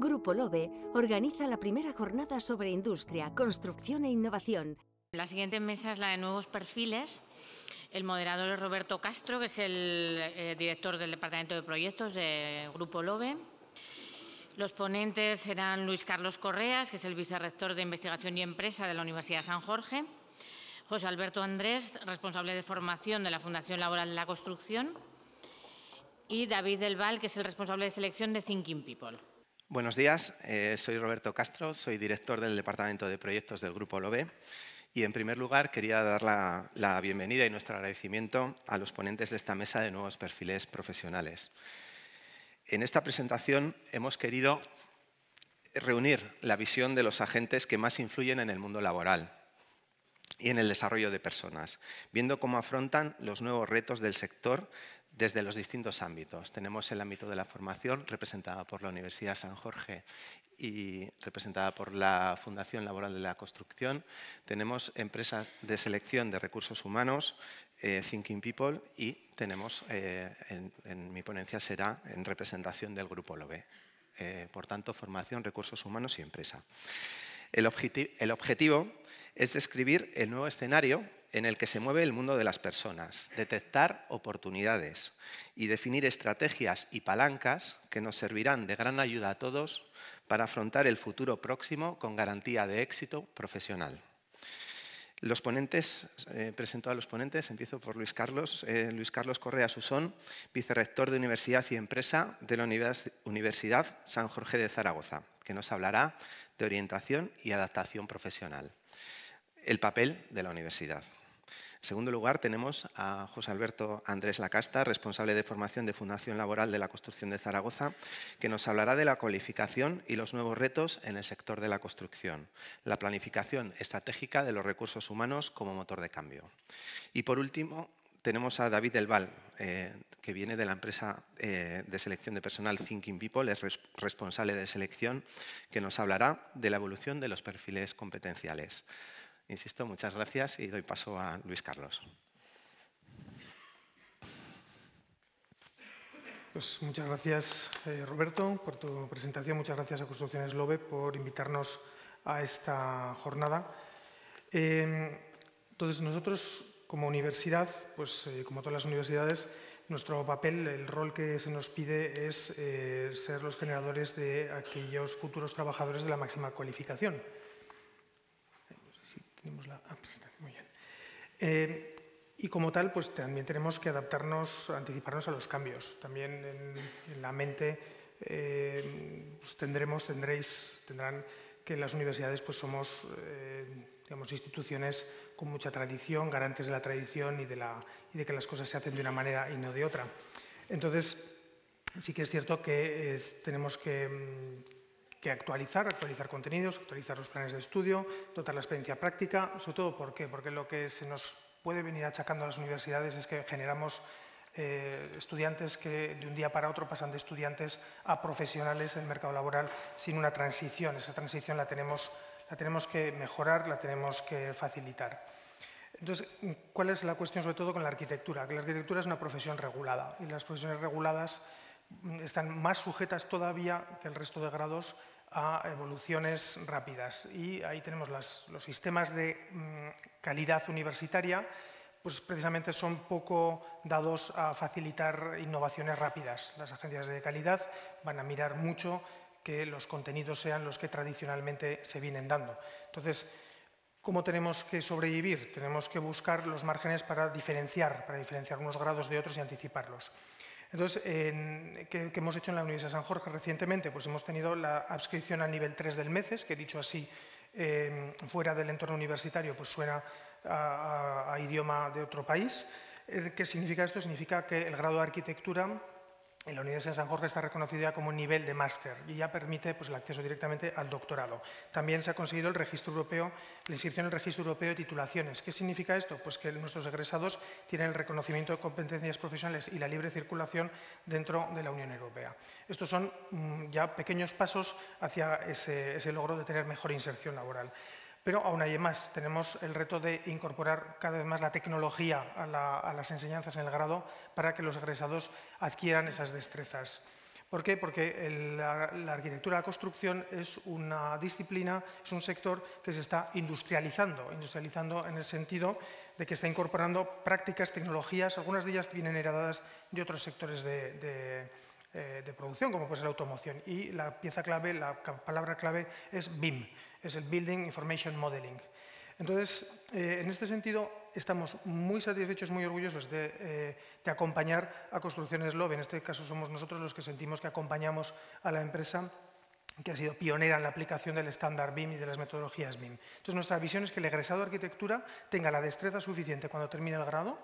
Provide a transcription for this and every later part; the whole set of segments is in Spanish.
Grupo Lobe organiza la primera jornada sobre industria, construcción e innovación. La siguiente mesa es la de nuevos perfiles. El moderador es Roberto Castro, que es el eh, director del Departamento de Proyectos de Grupo Lobe. Los ponentes serán Luis Carlos Correas, que es el vicerrector de Investigación y Empresa de la Universidad San Jorge, José Alberto Andrés, responsable de formación de la Fundación Laboral de la Construcción, y David Del que es el responsable de selección de Thinking People. Buenos días, eh, soy Roberto Castro, soy director del Departamento de Proyectos del Grupo LOBE y en primer lugar quería dar la, la, bienvenida y nuestro agradecimiento a los ponentes de esta mesa de nuevos perfiles profesionales. En esta presentación hemos querido reunir la visión de los agentes que más influyen en el mundo laboral y en el desarrollo de personas, viendo cómo afrontan los nuevos retos del sector desde los distintos ámbitos. Tenemos el ámbito de la formación, representada por la Universidad San Jorge y representada por la Fundación Laboral de la Construcción. Tenemos empresas de selección de recursos humanos, eh, Thinking People, y tenemos, eh, en, mi ponencia será en representación del Grupo LOBE. Eh, por tanto, formación, recursos humanos y empresa. el objetivo es describir el nuevo escenario en el que se mueve el mundo de las personas, detectar oportunidades y definir estrategias y palancas que nos servirán de gran ayuda a todos para afrontar el futuro próximo con garantía de éxito profesional. Los ponentes, eh, presento a los ponentes, empiezo por Luis Carlos, eh, Luis Carlos Correa Susón, vicerrector de Universidad y Empresa de la Universidad San Jorge de Zaragoza, que nos hablará de orientación y adaptación profesional, el papel de la universidad. En segundo lugar, tenemos a José Alberto Andrés Lacasta, responsable de formación de Fundación Laboral de la Construcción de Zaragoza, que nos hablará de la cualificación y los nuevos retos en el sector de la construcción, la planificación estratégica de los recursos humanos como motor de cambio. Y por último, tenemos a David Del Val, eh, que viene de la empresa eh, de selección de personal Thinking People, es responsable de selección, que nos hablará de la evolución de los perfiles competenciales. Insisto, muchas gracias y doy paso a Luis Carlos. Pues muchas gracias, eh, Roberto, por tu presentación. Muchas gracias a Construcciones Lobe por invitarnos a esta jornada. Em, entonces, nosotros como universidad, pues eh, como todas las universidades, nuestro papel, el rol que se nos pide es eh, ser los generadores de aquellos futuros trabajadores de la máxima cualificación. Ah, pues eh, y como tal, pues también tenemos que adaptarnos, anticiparnos a los cambios. También en, la mente eh, pues tendremos, tendréis, tendrán que las universidades pues somos eh, digamos, instituciones con mucha tradición, garantes de la tradición y de, la, de que las cosas se hacen de una manera y no de otra. Entonces, sí que es cierto que tenemos que, mm, que actualizar, actualizar contenidos, actualizar los planes de estudio, dotar la experiencia práctica, sobre todo ¿por qué? porque lo que se nos puede venir achacando a las universidades es que generamos eh, estudiantes que de un día para otro pasan de estudiantes a profesionales en el mercado laboral sin una transición. Esa transición la tenemos, la tenemos que mejorar, la tenemos que facilitar. Entonces, ¿cuál es la cuestión sobre todo con la arquitectura? Que la arquitectura es una profesión regulada y las profesiones reguladas están más sujetas todavía que el resto de grados a evoluciones rápidas. Y ahí tenemos los sistemas de mm, calidad universitaria, pues precisamente son poco dados a facilitar innovaciones rápidas. Las agencias de calidad van a mirar mucho que los contenidos sean los que tradicionalmente se vienen dando. Entonces, ¿Cómo tenemos que sobrevivir? Tenemos que buscar los márgenes para diferenciar, para diferenciar unos grados de otros y anticiparlos. Entonces, ¿qué, hemos hecho en la Universidad de San Jorge recientemente? Pues hemos tenido la adscripción al nivel 3 del MECES, que dicho así, em, fuera del entorno universitario, pues suena a idioma de otro país. Eh, ¿Qué significa esto? Significa que el grado de arquitectura en la Universidad de San Jorge está reconocida como un nivel de máster y ya permite pues, el acceso directamente al doctorado. También se ha conseguido el registro europeo, la inscripción en el registro europeo de titulaciones. ¿Qué significa esto? Pues que nuestros egresados tienen el reconocimiento de competencias profesionales y la libre circulación dentro de la Unión Europea. Estos son mm, ya pequeños pasos hacia ese logro de tener mejor inserción laboral. Pero aún hay más, tenemos el reto de incorporar cada vez más la tecnología a, las enseñanzas en el grado para que los egresados adquieran esas destrezas. ¿Por qué? Porque la, arquitectura de la construcción es una disciplina, es un sector que se está industrializando, industrializando en el sentido de que está incorporando prácticas, tecnologías, algunas de ellas vienen heredadas de otros sectores de, de eh, de producción, como puede ser la automoción. Y la pieza clave, la palabra clave es BIM, es el Building Information Modeling. Entonces, eh, en este sentido, estamos muy satisfechos, muy orgullosos de, eh, de, acompañar a Construcciones Love. En este caso somos nosotros los que sentimos que acompañamos a la empresa que ha sido pionera en la aplicación del estándar BIM y de las metodologías BIM. Entonces, nuestra visión es que el egresado de arquitectura tenga la destreza suficiente cuando termine el grado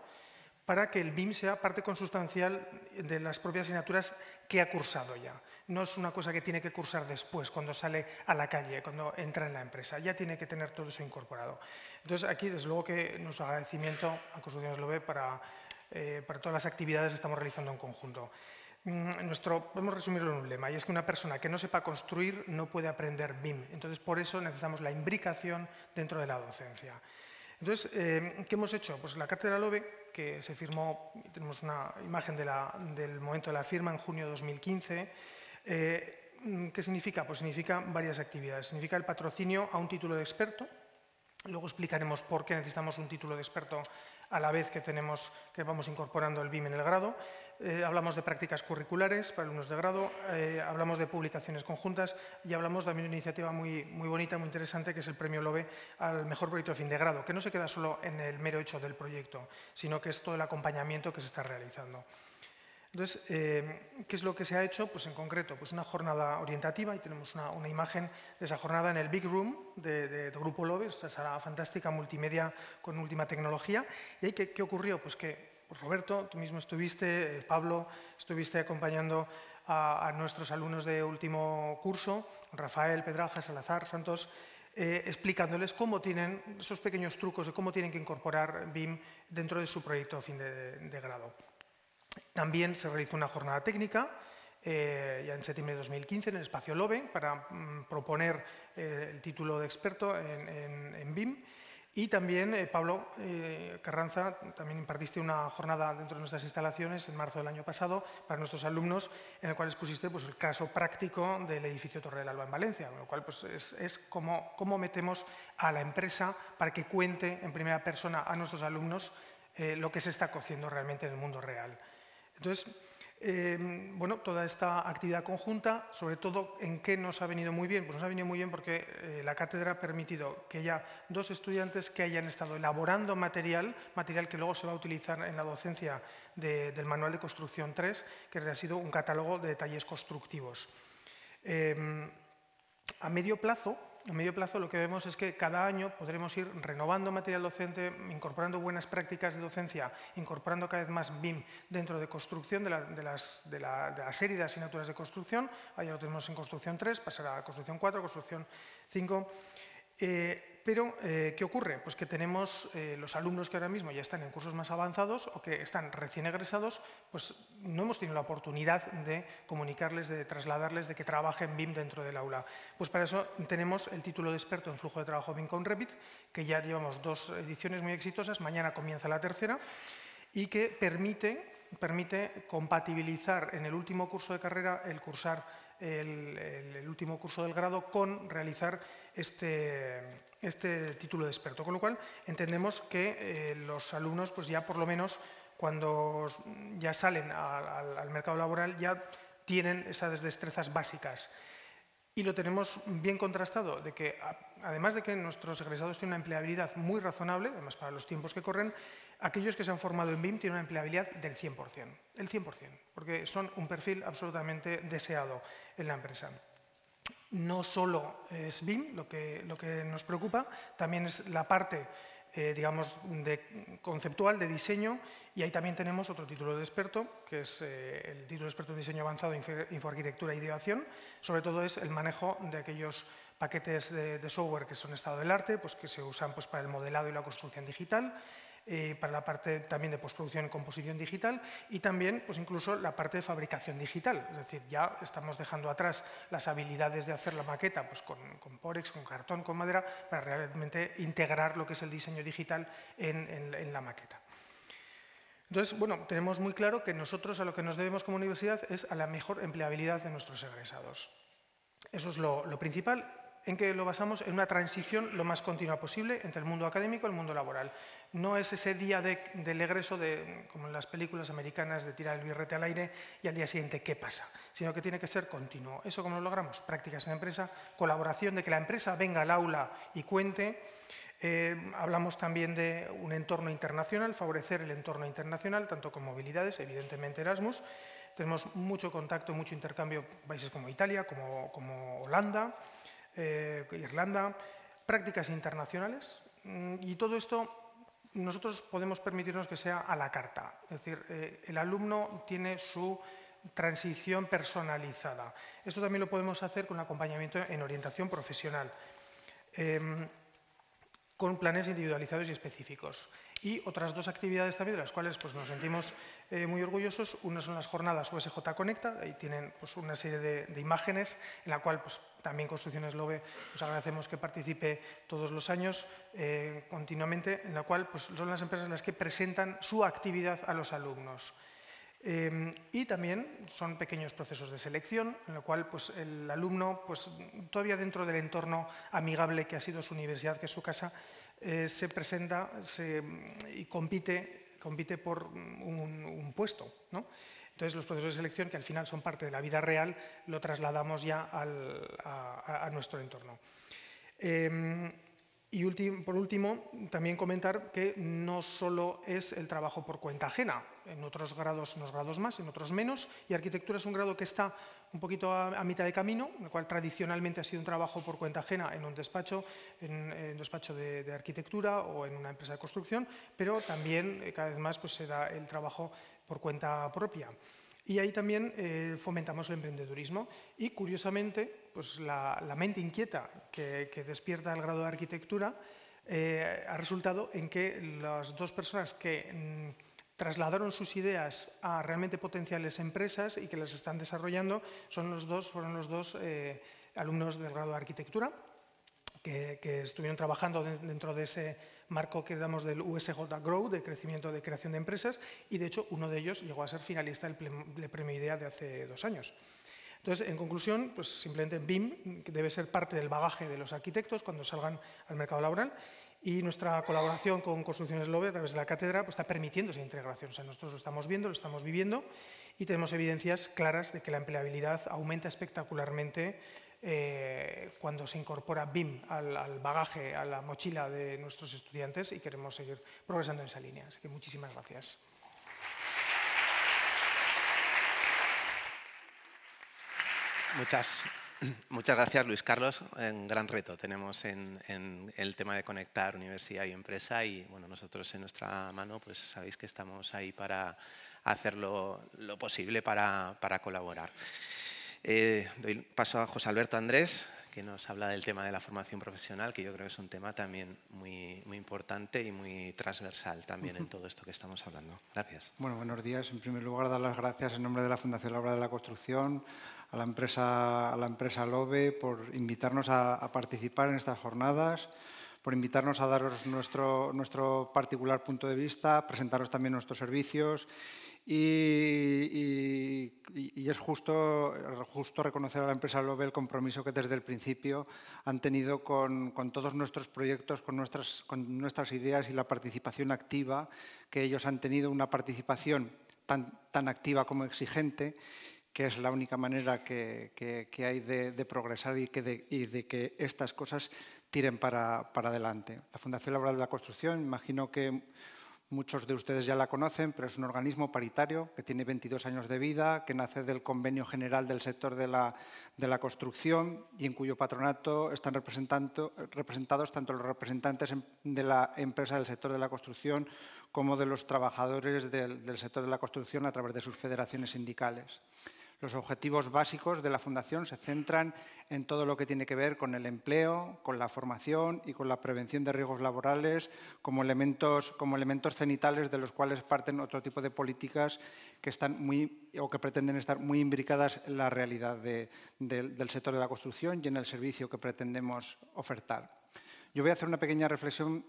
para que el BIM sea parte consustancial de las propias asignaturas que ha cursado ya. No es una cosa que tiene que cursar después, cuando sale a la calle, cuando entra en la empresa. Ya tiene que tener todo eso incorporado. Entonces, aquí, desde luego que nuestro agradecimiento a Construcciones Lobe para, eh, para todas las actividades que estamos realizando en conjunto. Mm, nuestro, podemos resumirlo en un lema, y es que una persona que no sepa construir no puede aprender BIM. Entonces, por eso necesitamos la imbricación dentro de la docencia. Entonces, eh, ¿qué hemos hecho? Pues la cátedra LOBE, que se firmó, tenemos una imagen del momento de la firma en junio de 2015, eh, ¿qué significa? Pues significa varias actividades. Significa el patrocinio a un título de experto. Luego explicaremos por qué necesitamos un título de experto a la vez que tenemos que vamos incorporando el BIM en el grado. Eh, hablamos de prácticas curriculares para alumnos de grado, eh, hablamos de publicaciones conjuntas y hablamos también de una iniciativa muy, muy bonita, muy interesante, que es el premio LOBE al mejor proyecto de fin de grado, que no se queda solo en el mero hecho del proyecto, sino que es todo el acompañamiento que se está realizando. Entonces, eh, ¿qué es lo que se ha hecho? Pues en concreto, pues una jornada orientativa, y tenemos una, imagen de esa jornada en el Big Room de, Grupo Lobe, esa sala fantástica multimedia con última tecnología. ¿Y ahí qué ocurrió? Pues que Roberto, tú mismo estuviste, eh, Pablo, estuviste acompañando a, nuestros alumnos de último curso, Rafael, Pedraja, Salazar, Santos, eh, explicándoles cómo tienen esos pequeños trucos de cómo tienen que incorporar BIM dentro de su proyecto a fin de, grado. También se realizó una jornada técnica, eh, ya en septiembre de 2015 en el espacio Loven para mm, proponer el título de experto en BIM y también, eh, Pablo eh, Carranza, también impartiste una jornada dentro de nuestras instalaciones en marzo del año pasado para nuestros alumnos, en la cual expusiste pues, el caso práctico del edificio Torre del Alba en Valencia, con lo cual pues, es, cómo metemos a la empresa para que cuente en primera persona a nuestros alumnos eh, lo que se está cociendo realmente en el mundo real. Entonces, Em, bueno, toda esta actividad conjunta, sobre todo en qué nos ha venido muy bien. Pues nos ha venido muy bien porque eh, la cátedra ha permitido que haya dos estudiantes que hayan estado elaborando material, material que luego se va a utilizar en la docencia del manual de construcción 3, que ha sido un catálogo de detalles constructivos. Em, a medio plazo, a medio plazo lo que vemos es que cada año podremos ir renovando material docente, incorporando buenas prácticas de docencia, incorporando cada vez más BIM dentro de construcción, de la, las, de serie de asignaturas de construcción. Allá lo tenemos en construcción 3, pasará a construcción 4, construcción 5 pero, eh, ¿qué ocurre? Pues que tenemos eh, los alumnos que ahora mismo ya están en cursos más avanzados o que están recién egresados, pues no hemos tenido la oportunidad de comunicarles, de trasladarles, de que trabajen BIM dentro del aula. Pues para eso tenemos el título de experto en flujo de trabajo BIM con Revit, que ya llevamos dos ediciones muy exitosas, mañana comienza la tercera, y que permite, permite compatibilizar en el último curso de carrera el cursar el, último curso del grado con realizar este, este, título de experto. Con lo cual, entendemos que eh, los alumnos, pues ya por lo menos cuando ya salen al mercado laboral, ya tienen esas destrezas básicas. Y lo tenemos bien contrastado, de que además de que nuestros egresados tienen una empleabilidad muy razonable, además para los tiempos que corren, aquellos que se han formado en BIM tienen una empleabilidad del 100%, el 100%, porque son un perfil absolutamente deseado en la empresa. No solo es BIM lo que, lo que nos preocupa, también es la parte eh, digamos, conceptual, de diseño, y ahí también tenemos otro título de experto, que es eh, el título de experto en diseño avanzado, infoarquitectura e ideación, sobre todo es el manejo de aquellos paquetes de, de software que son estado del arte, pues que se usan pues, para el modelado y la construcción digital, para la parte también de postproducción y composición digital y también pues incluso la parte de fabricación digital. Es decir, ya estamos dejando atrás las habilidades de hacer la maqueta pues con, con Porex, con cartón, con madera, para realmente integrar lo que es el diseño digital en, la maqueta. Entonces, bueno, tenemos muy claro que nosotros a lo que nos debemos como universidad es a la mejor empleabilidad de nuestros egresados. Eso es lo, lo, principal en que lo basamos en una transición lo más continua posible entre el mundo académico y el mundo laboral. No es ese día del egreso, de, como en las películas americanas, de tirar el birrete al aire y al día siguiente qué pasa, sino que tiene que ser continuo. ¿Eso cómo lo logramos? Prácticas en empresa, colaboración de que la empresa venga al aula y cuente. Eh, hablamos también de un entorno internacional, favorecer el entorno internacional, tanto con movilidades, evidentemente Erasmus. Tenemos mucho contacto, mucho intercambio países como Italia, como, como Holanda. Eh, Irlanda, prácticas internacionales. Mm, y todo esto nosotros podemos permitirnos que sea a la carta. Es decir, eh, el alumno tiene su transición personalizada. Esto también lo podemos hacer con acompañamiento en orientación profesional, em, con planes individualizados y específicos y otras dos actividades también de las cuales pues, nos sentimos eh, muy orgullosos. Una son las jornadas USJ Conecta, ahí tienen pues, una serie de, imágenes en la cual pues, también Construcciones Lobe pues, agradecemos que participe todos los años eh, continuamente, en la cual pues, son las empresas las que presentan su actividad a los alumnos. Eh, y también son pequeños procesos de selección, en lo cual pues, el alumno, pues, todavía dentro del entorno amigable que ha sido su universidad, que es su casa, eh, se presenta y compite, compite por un, puesto. ¿no? Entonces, los procesos de selección, que al final son parte de la vida real, lo trasladamos ya a, nuestro entorno. Em, y por último, también comentar que no solo es el trabajo por cuenta ajena, en otros grados, unos grados más, en otros menos, y arquitectura es un grado que está un poquito a, mitad de camino, lo cual tradicionalmente ha sido un trabajo por cuenta ajena en un despacho, en, despacho de, arquitectura o en una empresa de construcción, pero también eh, cada vez más pues, se da el trabajo por cuenta propia. Y ahí también eh, fomentamos el emprendedurismo y, curiosamente, pues la, mente inquieta que, despierta el grado de arquitectura eh, ha resultado en que las dos personas que mm, trasladaron sus ideas a realmente potenciales empresas y que las están desarrollando son los dos, fueron los dos eh, alumnos del grado de arquitectura que, estuvieron trabajando dentro de ese marco que damos del USJ Grow, de crecimiento de creación de empresas, y de hecho uno de ellos llegó a ser finalista del premio IDEA de hace dos años. Entonces, en conclusión, pues simplemente BIM debe ser parte del bagaje de los arquitectos cuando salgan al mercado laboral y nuestra colaboración con Construcciones lobe a través de la cátedra pues, está permitiendo esa integración. sea, nosotros lo estamos viendo, lo estamos viviendo y tenemos evidencias claras de que la empleabilidad aumenta espectacularmente eh, cuando se incorpora BIM al, al, bagaje, a la mochila de nuestros estudiantes y queremos seguir progresando en esa línea. Así que muchísimas gracias. Muchas, Muchas gracias, Luis Carlos. Un gran reto tenemos en, el tema de conectar universidad y empresa y bueno, nosotros en nuestra mano pues sabéis que estamos ahí para hacer lo, posible para, colaborar. Eh, doy paso a José Alberto Andrés, que nos habla del tema de la formación profesional, que yo creo que es un tema también muy, muy importante y muy transversal también en todo esto que estamos hablando. Gracias. Bueno, buenos días. En primer lugar, dar las gracias en nombre de la Fundación Laura de la Construcción a la empresa, a la empresa Lobe por invitarnos a, participar en estas jornadas, por invitarnos a daros nuestro, nuestro particular punto de vista, presentaros también nuestros servicios y, es justo, justo reconocer a la empresa Love el compromiso que desde el principio han tenido con, con todos nuestros proyectos, con nuestras, con nuestras ideas y la participación activa, que ellos han tenido una participación tan, tan activa como exigente que es la única manera que, hay de, progresar y, que de, que estas cosas tiren para, adelante. La Fundación Laboral de la Construcción, imagino que muchos de ustedes ya la conocen, pero es un organismo paritario que tiene 22 años de vida, que nace del Convenio General del Sector de la, Construcción y en cuyo patronato están representados tanto los representantes em, de la empresa del sector de la construcción como de los trabajadores del sector de la construcción a través de sus federaciones sindicales. Los objetivos básicos de la Fundación se centran en todo lo que tiene que ver con el empleo, con la formación y con la prevención de riesgos laborales como elementos, cenitales de los cuales parten otro tipo de políticas que están muy o que pretenden estar muy imbricadas en la realidad del sector de la construcción y en el servicio que pretendemos ofertar. Yo voy a hacer una pequeña reflexión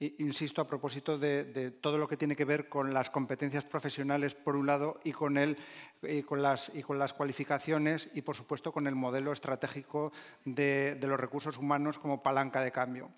insisto, a propósito de, todo lo que tiene que ver con las competencias profesionales, por un lado, y con, el, y eh, con, las, y con las cualificaciones y, por supuesto, con el modelo estratégico de, los recursos humanos como palanca de cambio.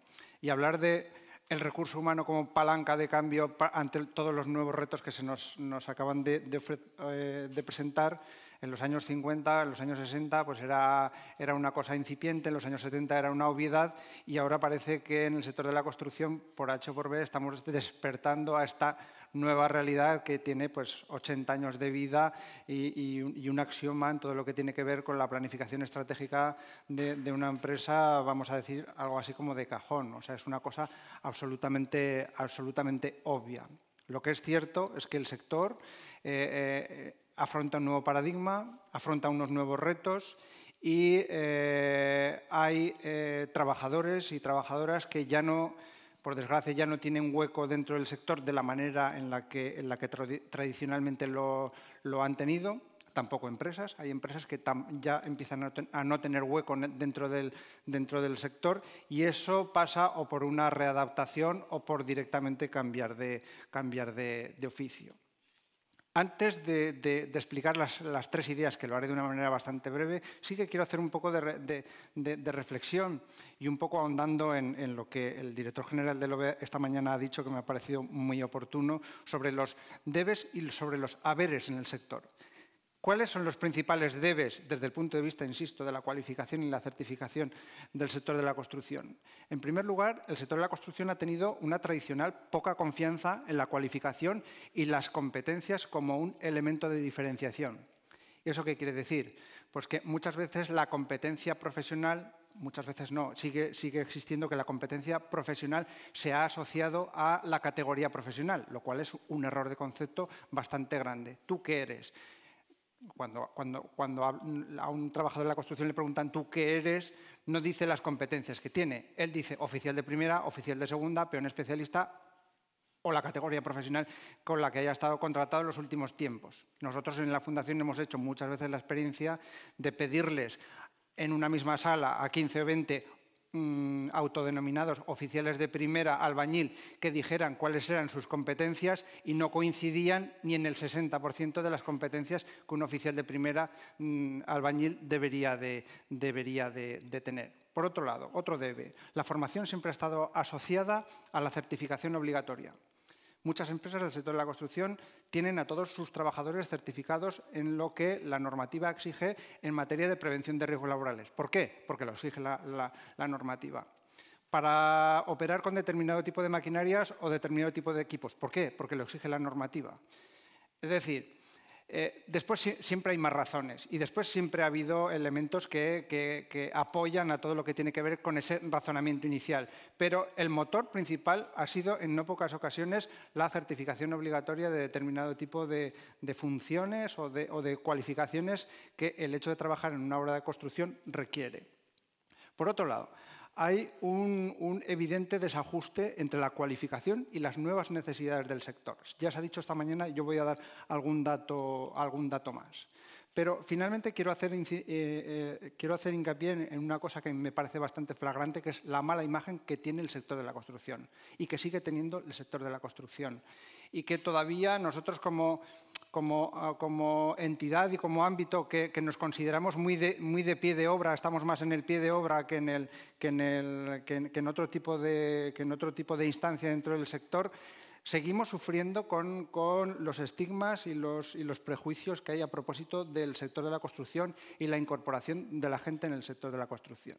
Y hablar de el recurso humano como palanca de cambio ante todos los nuevos retos que se nos, nos acaban de, de eh, presentar en los años 50, en los años 60, pues era, era una cosa incipiente, en los años 70 era una obviedad y ahora parece que en el sector de la construcción, por H o por B, estamos despertando a esta nueva realidad que tiene pues 80 años de vida y, un axioma en todo lo que tiene que ver con la planificación estratégica de, una empresa, vamos a decir algo así como de cajón, o sea, es una cosa absolutamente, absolutamente obvia. Lo que es cierto es que el sector eh, eh, afronta un nuevo paradigma, afronta unos nuevos retos y eh, hay eh, trabajadores y trabajadoras que ya no, por desgracia, ya no tienen hueco dentro del sector de la manera en la que, tradicionalmente lo, han tenido. Tampoco empresas, hay empresas que ya empiezan a, no tener hueco dentro del, sector y eso pasa o por una readaptación o por directamente cambiar de oficio. Antes de, explicar las, tres ideas, que lo haré de una manera bastante breve, sí que quiero hacer un poco de, reflexión y un poco ahondando en, lo que el director general de OBE esta mañana ha dicho, que me ha parecido muy oportuno, sobre los debes y sobre los haberes en el sector. ¿Cuáles son los principales debes desde el punto de vista, insisto, de la cualificación y la certificación del sector de la construcción? En primer lugar, el sector de la construcción ha tenido una tradicional poca confianza en la cualificación y las competencias como un elemento de diferenciación. ¿Y eso qué quiere decir? Pues que muchas veces la competencia profesional muchas veces no, sigue, sigue, existiendo que la competencia profesional se ha asociado a la categoría profesional, lo cual es un error de concepto bastante grande. ¿Tú qué eres? Cuando, a un trabajador de la construcción le preguntan tú qué eres, no dice las competencias que tiene. Él dice oficial de primera, oficial de segunda, peón especialista o la categoría profesional con la que haya estado contratado en los últimos tiempos. Nosotros en la Fundación hemos hecho muchas veces la experiencia de pedirles en una misma sala a 15 o 20 Mm, autodenominados oficiales de primera albañil que dijeran cuáles eran sus competencias y no coincidían ni en el 60% de las competencias que un oficial de primera mm, albañil debería, de, de tener. Por otro lado, otro debe, la formación siempre ha estado asociada a la certificación obligatoria. Muchas empresas del sector de la construcción tienen a todos sus trabajadores certificados en lo que la normativa exige en materia de prevención de riesgos laborales. ¿Por qué? Porque lo exige la, normativa para operar con determinado tipo de maquinarias o determinado tipo de equipos. ¿Por qué? Porque lo exige la normativa. Es decir, eh, después siempre hay más razones y después siempre ha habido elementos que, apoyan a todo lo que tiene que ver con ese razonamiento inicial. Pero el motor principal ha sido en no pocas ocasiones la certificación obligatoria de determinado tipo de, funciones o de, o de cualificaciones que el hecho de trabajar en una obra de construcción requiere. Por otro lado, hay un, evidente desajuste entre la cualificación y las nuevas necesidades del sector. Ya se ha dicho esta mañana, yo voy a dar algún dato, algún dato más. Pero finalmente quiero hacer, eh, eh, quiero hacer hincapié en, una cosa que me parece bastante flagrante, que es la mala imagen que tiene el sector de la construcción y que sigue teniendo el sector de la construcción y que todavía nosotros como, como, ah, entidad y como ámbito que, nos consideramos muy de, muy de, pie de obra, estamos más en el pie de obra que en, el, que otro, tipo de, que en otro tipo de instancia dentro del sector, seguimos sufriendo con, los estigmas y los, y los prejuicios que hay a propósito del sector de la construcción y la incorporación de la gente en el sector de la construcción.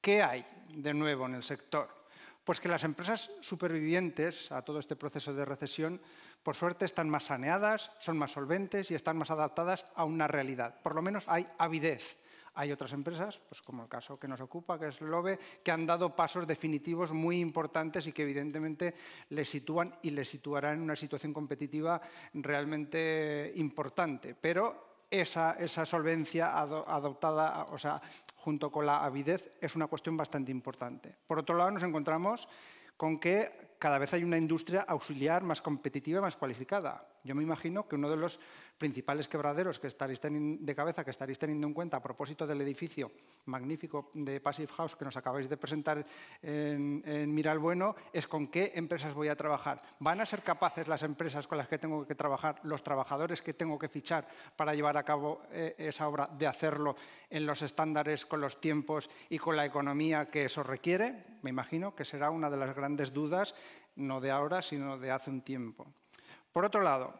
¿Qué hay de nuevo en el sector? Pues que las empresas supervivientes a todo este proceso de recesión, por suerte, están más saneadas, son más solventes y están más adaptadas a una realidad. Por lo menos hay avidez. Hay otras empresas, pues como el caso que nos ocupa, que es Lobe, que han dado pasos definitivos muy importantes y que evidentemente les sitúan y les situarán en una situación competitiva realmente importante. Pero esa, esa solvencia adoptada, o sea, junto con la avidez, es una cuestión bastante importante. Por otro lado, nos encontramos con que cada vez hay una industria auxiliar más competitiva, y más cualificada. Yo me imagino que uno de los principales quebraderos que estaréis de cabeza que estaréis teniendo en cuenta a propósito del edificio magnífico de Passive House que nos acabáis de presentar en, en Bueno, es con qué empresas voy a trabajar. ¿Van a ser capaces las empresas con las que tengo que trabajar, los trabajadores que tengo que fichar para llevar a cabo eh, esa obra, de hacerlo en los estándares, con los tiempos y con la economía que eso requiere? Me imagino que será una de las grandes dudas, no de ahora, sino de hace un tiempo. Por otro lado,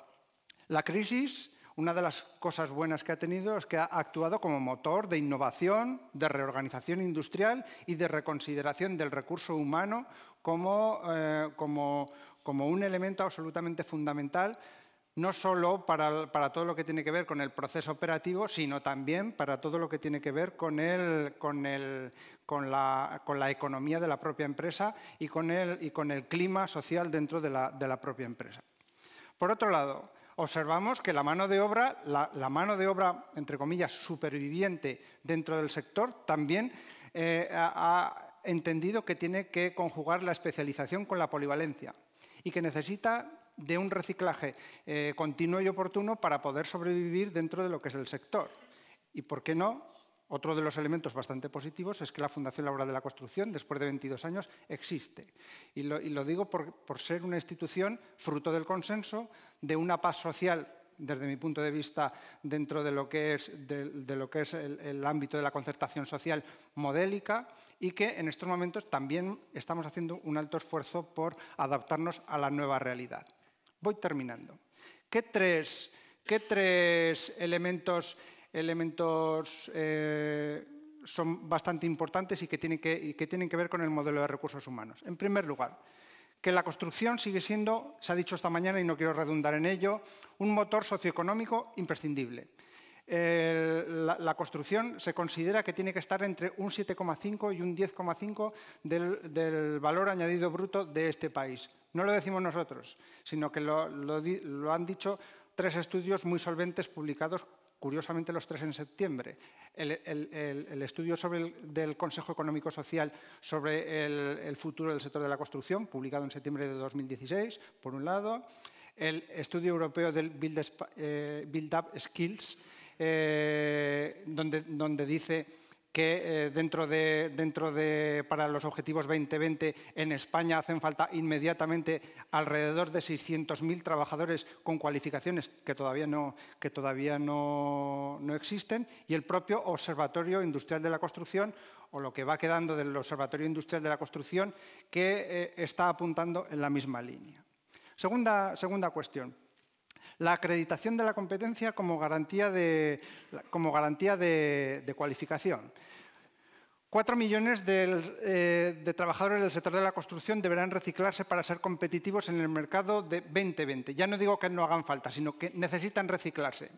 la crisis, una de las cosas buenas que ha tenido es que ha actuado como motor de innovación, de reorganización industrial y de reconsideración del recurso humano como, eh, como, como un elemento absolutamente fundamental no solo para, todo lo que tiene que ver con el proceso operativo, sino también para todo lo que tiene que ver con, con, con, la, con la, economía de la propia empresa y con el, y el clima social dentro de la propia empresa. Por otro lado, observamos que la mano de obra, la, mano de obra, entre comillas, superviviente dentro del sector, también eh, ha entendido que tiene que conjugar la especialización con la polivalencia y que necesita de un reciclaje eh, continuo y oportuno para poder sobrevivir dentro de lo que es el sector. Y por qué no, otro de los elementos bastante positivos es que la Fundación Laboral de la Construcción, después de 22 años, existe. Y lo, digo por, ser una institución fruto del consenso, de una paz social, desde mi punto de vista, dentro de lo que es, el, ámbito de la concertación social modélica, y que en estos momentos también estamos haciendo un alto esfuerzo por adaptarnos a la nueva realidad. Voy terminando. ¿Qué tres, qué tres elementos elementos eh, son bastante importantes y que, tienen que, que tienen que ver con el modelo de recursos humanos. En primer lugar, que la construcción sigue siendo, se ha dicho esta mañana y no quiero redundar en ello, un motor socioeconómico imprescindible. la, construcción se considera que tiene que estar entre un 7,5 y un 10,5 del, valor añadido bruto de este país. No lo decimos nosotros, sino que lo han dicho tres estudios muy solventes publicados curiosamente los tres en septiembre. El, estudio sobre del Consejo Económico Social sobre el, futuro del sector de la construcción, publicado en septiembre de 2016, por un lado. El estudio europeo del Build, Up eh, Skills, eh, donde dice que eh, dentro de, para los objetivos 2020 en España hacen falta inmediatamente alrededor de 600.000 trabajadores con cualificaciones que todavía, no, que todavía no, existen y el propio Observatorio Industrial de la Construcción o lo que va quedando del Observatorio Industrial de la Construcción que eh, está apuntando en la misma línea. Segunda, segunda cuestión la acreditación de la competencia como garantía de, como garantía de, cualificación. Cuatro millones eh, de, trabajadores del sector de la construcción deberán reciclarse para ser competitivos en el mercado de 2020. Ya no digo que no hagan falta, sino que necesitan reciclarse.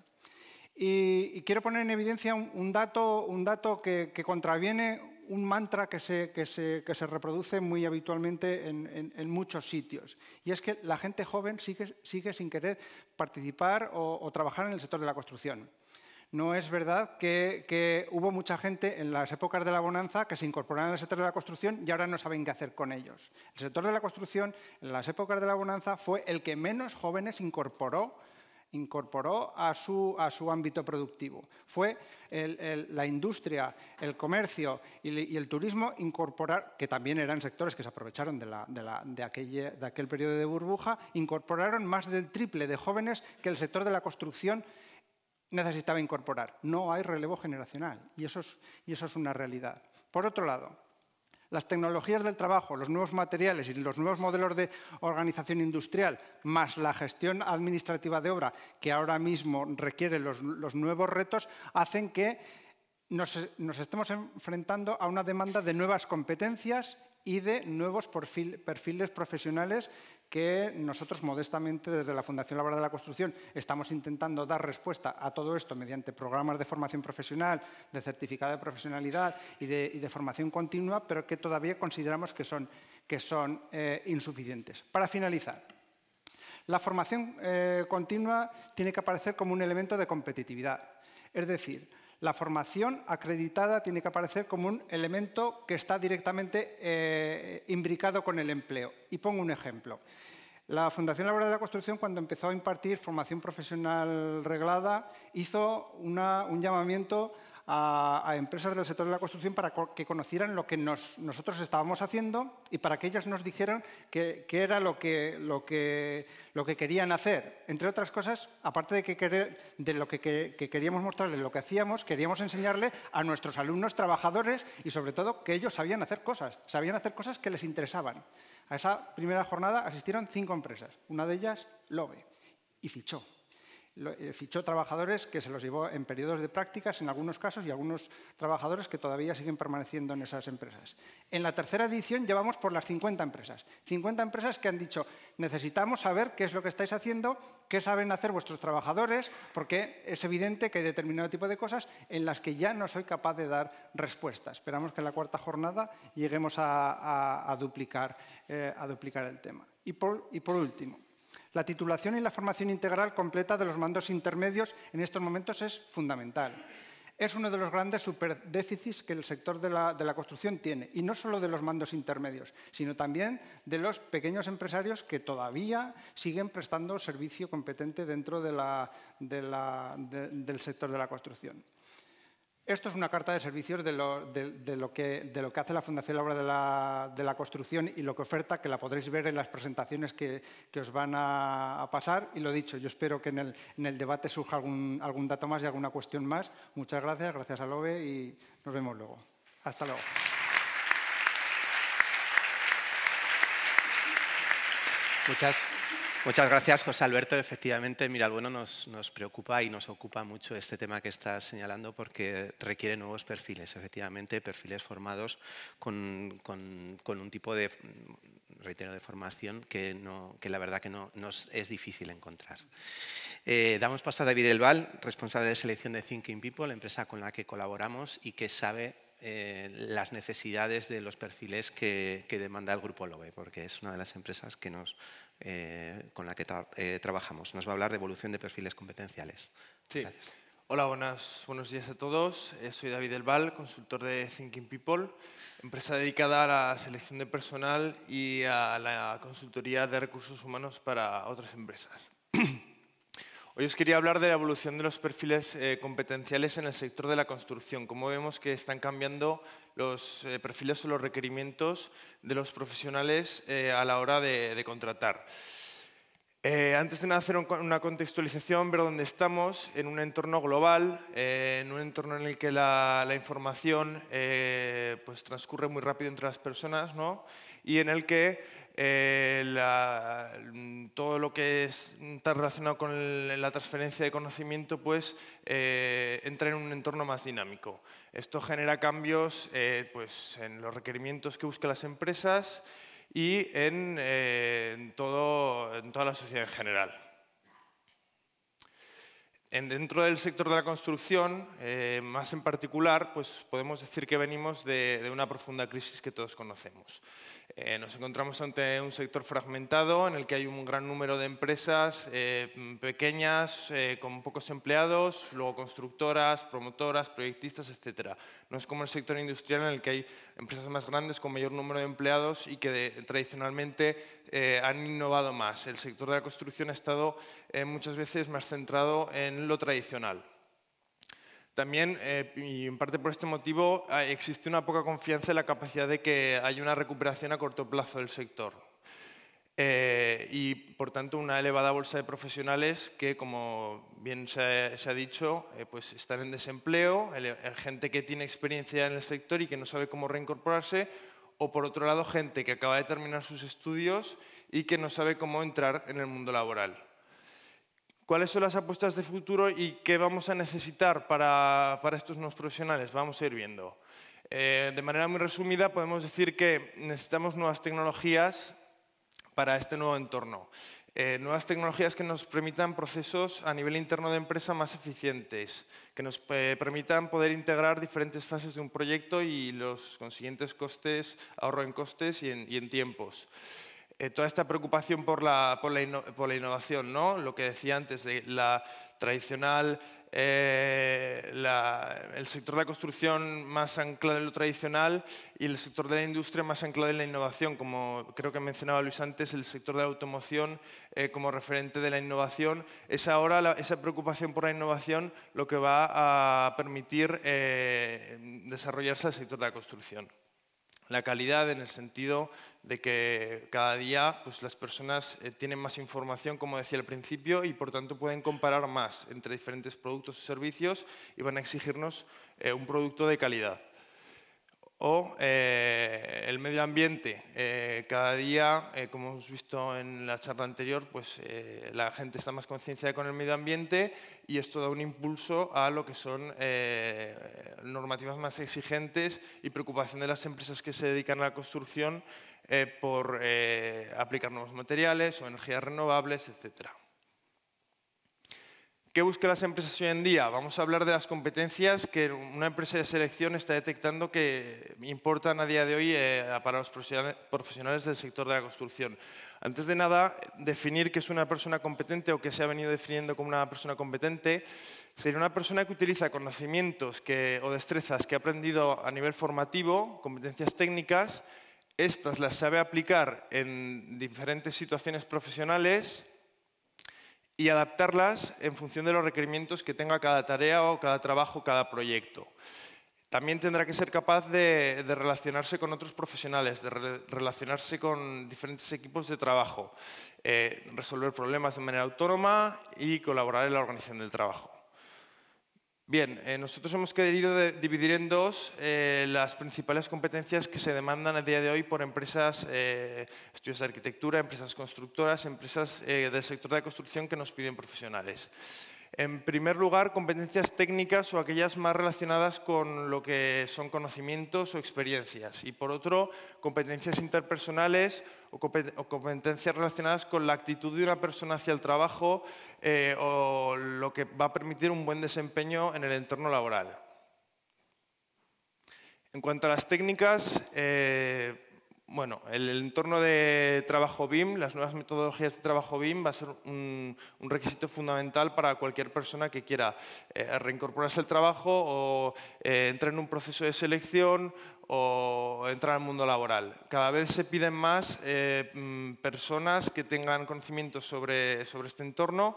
Y, quiero poner en evidencia un, dato, un dato que contraviene un mantra que se, que se, reproduce muy habitualmente en, muchos sitios. Y es que la gente joven sigue, sigue sin querer participar o, trabajar en el sector de la construcción. No es verdad que, que, hubo mucha gente en las épocas de la bonanza que se incorporaron al sector de la construcción y ahora no saben qué hacer con ellos. El sector de la construcción en las épocas de la bonanza fue el que menos jóvenes incorporó incorporó a su, a su ámbito productivo. Fue la industria, el comercio y, el turismo incorporar, que también eran sectores que se aprovecharon de, de, aquel periodo de burbuja, incorporaron más del triple de jóvenes que el sector de la construcción necesitaba incorporar. No hay relevo generacional y eso y eso es una realidad. Por otro lado, las tecnologías del trabajo, los nuevos materiales y los nuevos modelos de organización industrial, más la gestión administrativa de obra, que ahora mismo requiere los, nuevos retos, hacen que nos, nos, estemos enfrentando a una demanda de nuevas competencias y de nuevos perfiles profesionales que nosotros modestamente desde la Fundación Laboral de la Construcción estamos intentando dar respuesta a todo esto mediante programas de formación profesional, de certificado de profesionalidad y de, formación continua, pero que todavía consideramos que son, eh, insuficientes. Para finalizar, la formación eh, continua tiene que aparecer como un elemento de competitividad. Es decir, la formación acreditada tiene que aparecer como un elemento que está directamente eh, imbricado con el empleo. Y pongo un ejemplo. La Fundación Laboral de la Construcción, cuando empezó a impartir formación profesional reglada, hizo un llamamiento a, empresas del sector de la construcción para que conocieran lo que nosotros estábamos haciendo y para que ellas nos dijeran qué era lo que, lo, que, lo que querían hacer. Entre otras cosas, aparte de, que querer, de lo que, que queríamos mostrarles lo que hacíamos, queríamos enseñarle a nuestros alumnos trabajadores y sobre todo que ellos sabían hacer cosas, sabían hacer cosas que les interesaban. A esa primera jornada asistieron cinco empresas, una de ellas Lobe, y fichó. Eh, fichó trabajadores que se los llevó en periodos de prácticas en algunos casos y algunos trabajadores que todavía siguen permaneciendo en esas empresas. En la tercera edición llevamos por las 50 empresas. 50 empresas que han dicho, necesitamos saber qué es lo que estáis haciendo, qué saben hacer vuestros trabajadores, porque es evidente que hay determinado tipo de cosas en las que ya no soy capaz de dar respuesta. Esperamos que en la cuarta jornada lleguemos a, eh, duplicar, el tema. y por último, la titulación y la formación integral completa de los mandos intermedios en estos momentos es fundamental. Es uno de los grandes superdéficits que el sector de la, construcción tiene, y no solo de los mandos intermedios, sino también de los pequeños empresarios que todavía siguen prestando servicio competente dentro del sector de la construcción. Esto es una carta de servicios de lo, que, hace la Fundación Laura la, de la, Construcción y lo que oferta, que la podréis ver en las presentaciones que, os van a, pasar. Y lo dicho, yo espero que en el, debate surja algún, dato más y alguna cuestión más. Muchas gracias, gracias a Lobe y nos vemos luego. Hasta luego. Muchas Muchas gracias, José Alberto. Efectivamente, mira, bueno, nos, preocupa y nos ocupa mucho este tema que estás señalando porque requiere nuevos perfiles, efectivamente, perfiles formados con, un tipo de, reitero, de formación que, la verdad que no nos es difícil encontrar. Eh, damos paso a David Elval, responsable de selección de Thinking People, la empresa con la que colaboramos y que sabe eh, las necesidades de los perfiles que, que demanda el Grupo LOBE, porque es una de las empresas que nos eh, con la que eh, trabajamos. Nos va a hablar de evolución de perfiles competenciales. Sí. Hola, buenas, buenos días a todos. Eh, soy David Elbal, consultor de Thinking People, empresa dedicada a la selección de personal y a la consultoría de recursos humanos para otras empresas. Hoy os quería hablar de la evolución de los perfiles eh, competenciales en el sector de la construcción, cómo vemos que están cambiando los eh, perfiles o los requerimientos de los profesionales eh, a la hora de, contratar. antes de nada, hacer una contextualización, ver dónde estamos en un entorno global, en un entorno en el que la, la información pues transcurre muy rápido entre las personas ¿no? y en el que eh, todo lo que está relacionado con la transferencia de conocimiento pues, eh, entra en un entorno más dinámico. Esto genera cambios eh, pues, en los requerimientos que buscan las empresas y en, toda la sociedad en general. En, dentro del sector de la construcción, más en particular, pues podemos decir que venimos de, una profunda crisis que todos conocemos. Eh, nos encontramos ante un sector fragmentado en el que hay un gran número de empresas eh, pequeñas, eh, con pocos empleados, luego constructoras, promotoras, proyectistas, etc. No es como el sector industrial en el que hay empresas más grandes con mayor número de empleados y que tradicionalmente han innovado más. El sector de la construcción ha estado muchas veces más centrado en lo tradicional. También, eh, y en parte por este motivo, ah, existe una poca confianza en la capacidad de que haya una recuperación a corto plazo del sector. Eh, y, por tanto, una elevada bolsa de profesionales que, como bien se ha, dicho, eh, pues están en desempleo, gente que tiene experiencia en el sector y que no sabe cómo reincorporarse, o, por otro lado, gente que acaba de terminar sus estudios y que no sabe cómo entrar en el mundo laboral. ¿Cuáles son las apuestas de futuro y qué vamos a necesitar para, para estos nuevos profesionales? Vamos a ir viendo. Eh, de manera muy resumida, podemos decir que necesitamos nuevas tecnologías para este nuevo entorno. Eh, nuevas tecnologías que nos permitan procesos a nivel interno de empresa más eficientes, que nos eh, permitan poder integrar diferentes fases de un proyecto y los consiguientes costes, ahorro en costes y en, y en tiempos. Eh, toda esta preocupación por la, por, la por la, innovación, ¿no? lo que decía antes de la tradicional, eh, el sector de la construcción más anclado en lo tradicional y el sector de la industria más anclado en la innovación, como creo que mencionaba Luis antes, el sector de la automoción eh, como referente de la innovación. Es ahora esa preocupación por la innovación lo que va a permitir desarrollarse el sector de la construcción. La calidad en el sentido de que cada día pues, las personas eh, tienen más información, como decía al principio, y por tanto pueden comparar más entre diferentes productos o servicios y van a exigirnos eh, un producto de calidad o eh, el medio ambiente. Eh, cada día, eh, como hemos visto en la charla anterior, pues la gente está más concienciada con el medio ambiente y esto da un impulso a lo que son normativas más exigentes y preocupación de las empresas que se dedican a la construcción por aplicar nuevos materiales o energías renovables, etcétera. ¿Qué buscan las empresas hoy en día? Vamos a hablar de las competencias que una empresa de selección está detectando que importan a día de hoy eh, para los profesionales del sector de la construcción. Antes de nada, definir qué es una persona competente o qué se ha venido definiendo como una persona competente sería una persona que utiliza conocimientos que, o destrezas que ha aprendido a nivel formativo, competencias técnicas, estas las sabe aplicar en diferentes situaciones profesionales y adaptarlas en función de los requerimientos que tenga cada tarea o cada trabajo, cada proyecto. También tendrá que ser capaz de, relacionarse con otros profesionales, de relacionarse con diferentes equipos de trabajo, eh, resolver problemas de manera autónoma y colaborar en la organización del trabajo. Bien, eh, nosotros hemos querido dividir en dos eh, las principales competencias que se demandan a día de hoy por empresas, eh, estudios de arquitectura, empresas constructoras, empresas del sector de la construcción que nos piden profesionales. En primer lugar, competencias técnicas o aquellas más relacionadas con lo que son conocimientos o experiencias. Y por otro, competencias interpersonales o competencias relacionadas con la actitud de una persona hacia el trabajo eh, o lo que va a permitir un buen desempeño en el entorno laboral. En cuanto a las técnicas, eh, bueno, el entorno de trabajo BIM, las nuevas metodologías de trabajo BIM va a ser un, requisito fundamental para cualquier persona que quiera eh, reincorporarse al trabajo o eh, entrar en un proceso de selección o entrar al mundo laboral. Cada vez se piden más eh, mm, personas que tengan conocimientos sobre, este entorno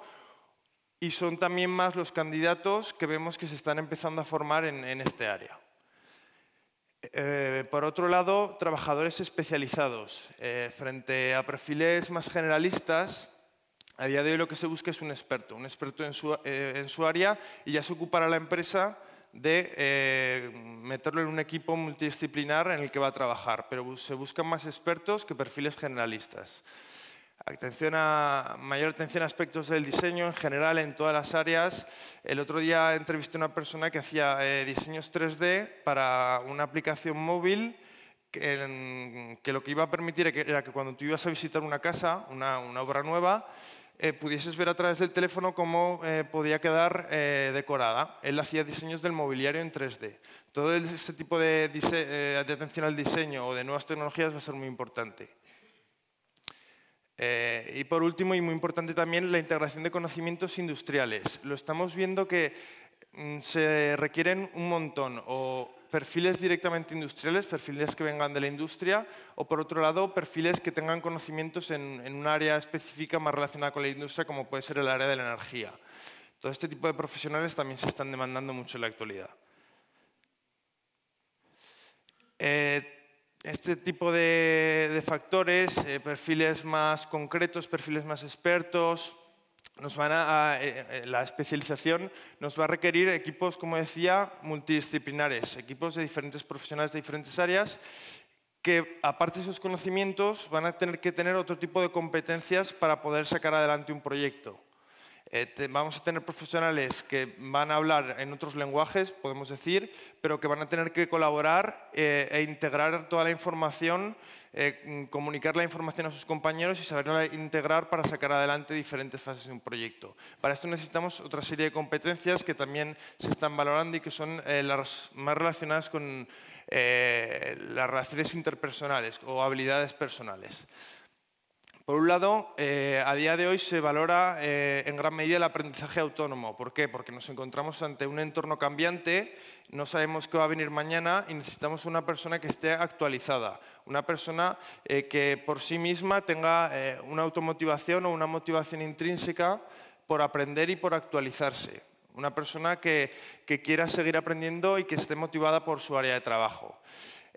y son también más los candidatos que vemos que se están empezando a formar en este área. Eh, por otro lado, trabajadores especializados. Eh, frente a perfiles más generalistas, a día de hoy lo que se busca es un experto, un experto en su eh, área y ya se ocupará la empresa de meterlo en un equipo multidisciplinar en el que va a trabajar, pero se buscan más expertos que perfiles generalistas. Atención a, mayor atención a aspectos del diseño en general en todas las áreas. El otro día entrevisté a una persona que hacía eh, diseños 3D para una aplicación móvil que, lo que iba a permitir era que cuando tú ibas a visitar una casa, una, obra nueva, eh, pudieses ver a través del teléfono cómo eh, podía quedar decorada. Él hacía diseños del mobiliario en 3D. Todo ese tipo de, de atención al diseño o de nuevas tecnologías va a ser muy importante. Eh, y por último, y muy importante también, la integración de conocimientos industriales. Lo estamos viendo que mm, se requieren un montón o perfiles directamente industriales, perfiles que vengan de la industria, o por otro lado, perfiles que tengan conocimientos en, un área específica más relacionada con la industria, como puede ser el área de la energía. Todo este tipo de profesionales también se están demandando mucho en la actualidad. Eh, este tipo de, factores, eh, perfiles más concretos, perfiles más expertos, nos van a, eh, eh, la especialización nos va a requerir equipos, como decía, multidisciplinares, equipos de diferentes profesionales de diferentes áreas que, aparte de sus conocimientos, van a tener que tener otro tipo de competencias para poder sacar adelante un proyecto. Eh, vamos a tener profesionales que van a hablar en otros lenguajes, podemos decir, pero que van a tener que colaborar eh, e integrar toda la información, eh, mm, comunicar la información a sus compañeros y saberla integrar para sacar adelante diferentes fases de un proyecto. Para esto necesitamos otra serie de competencias que también se están valorando y que son las más relacionadas con las relaciones interpersonales o habilidades personales. Por un lado, eh, a día de hoy se valora eh, en gran medida el aprendizaje autónomo. ¿Por qué? Porque nos encontramos ante un entorno cambiante, no sabemos qué va a venir mañana y necesitamos una persona que esté actualizada, una persona eh, que por sí misma tenga una automotivación o una motivación intrínseca por aprender y por actualizarse. Una persona que, que quiera seguir aprendiendo y que esté motivada por su área de trabajo.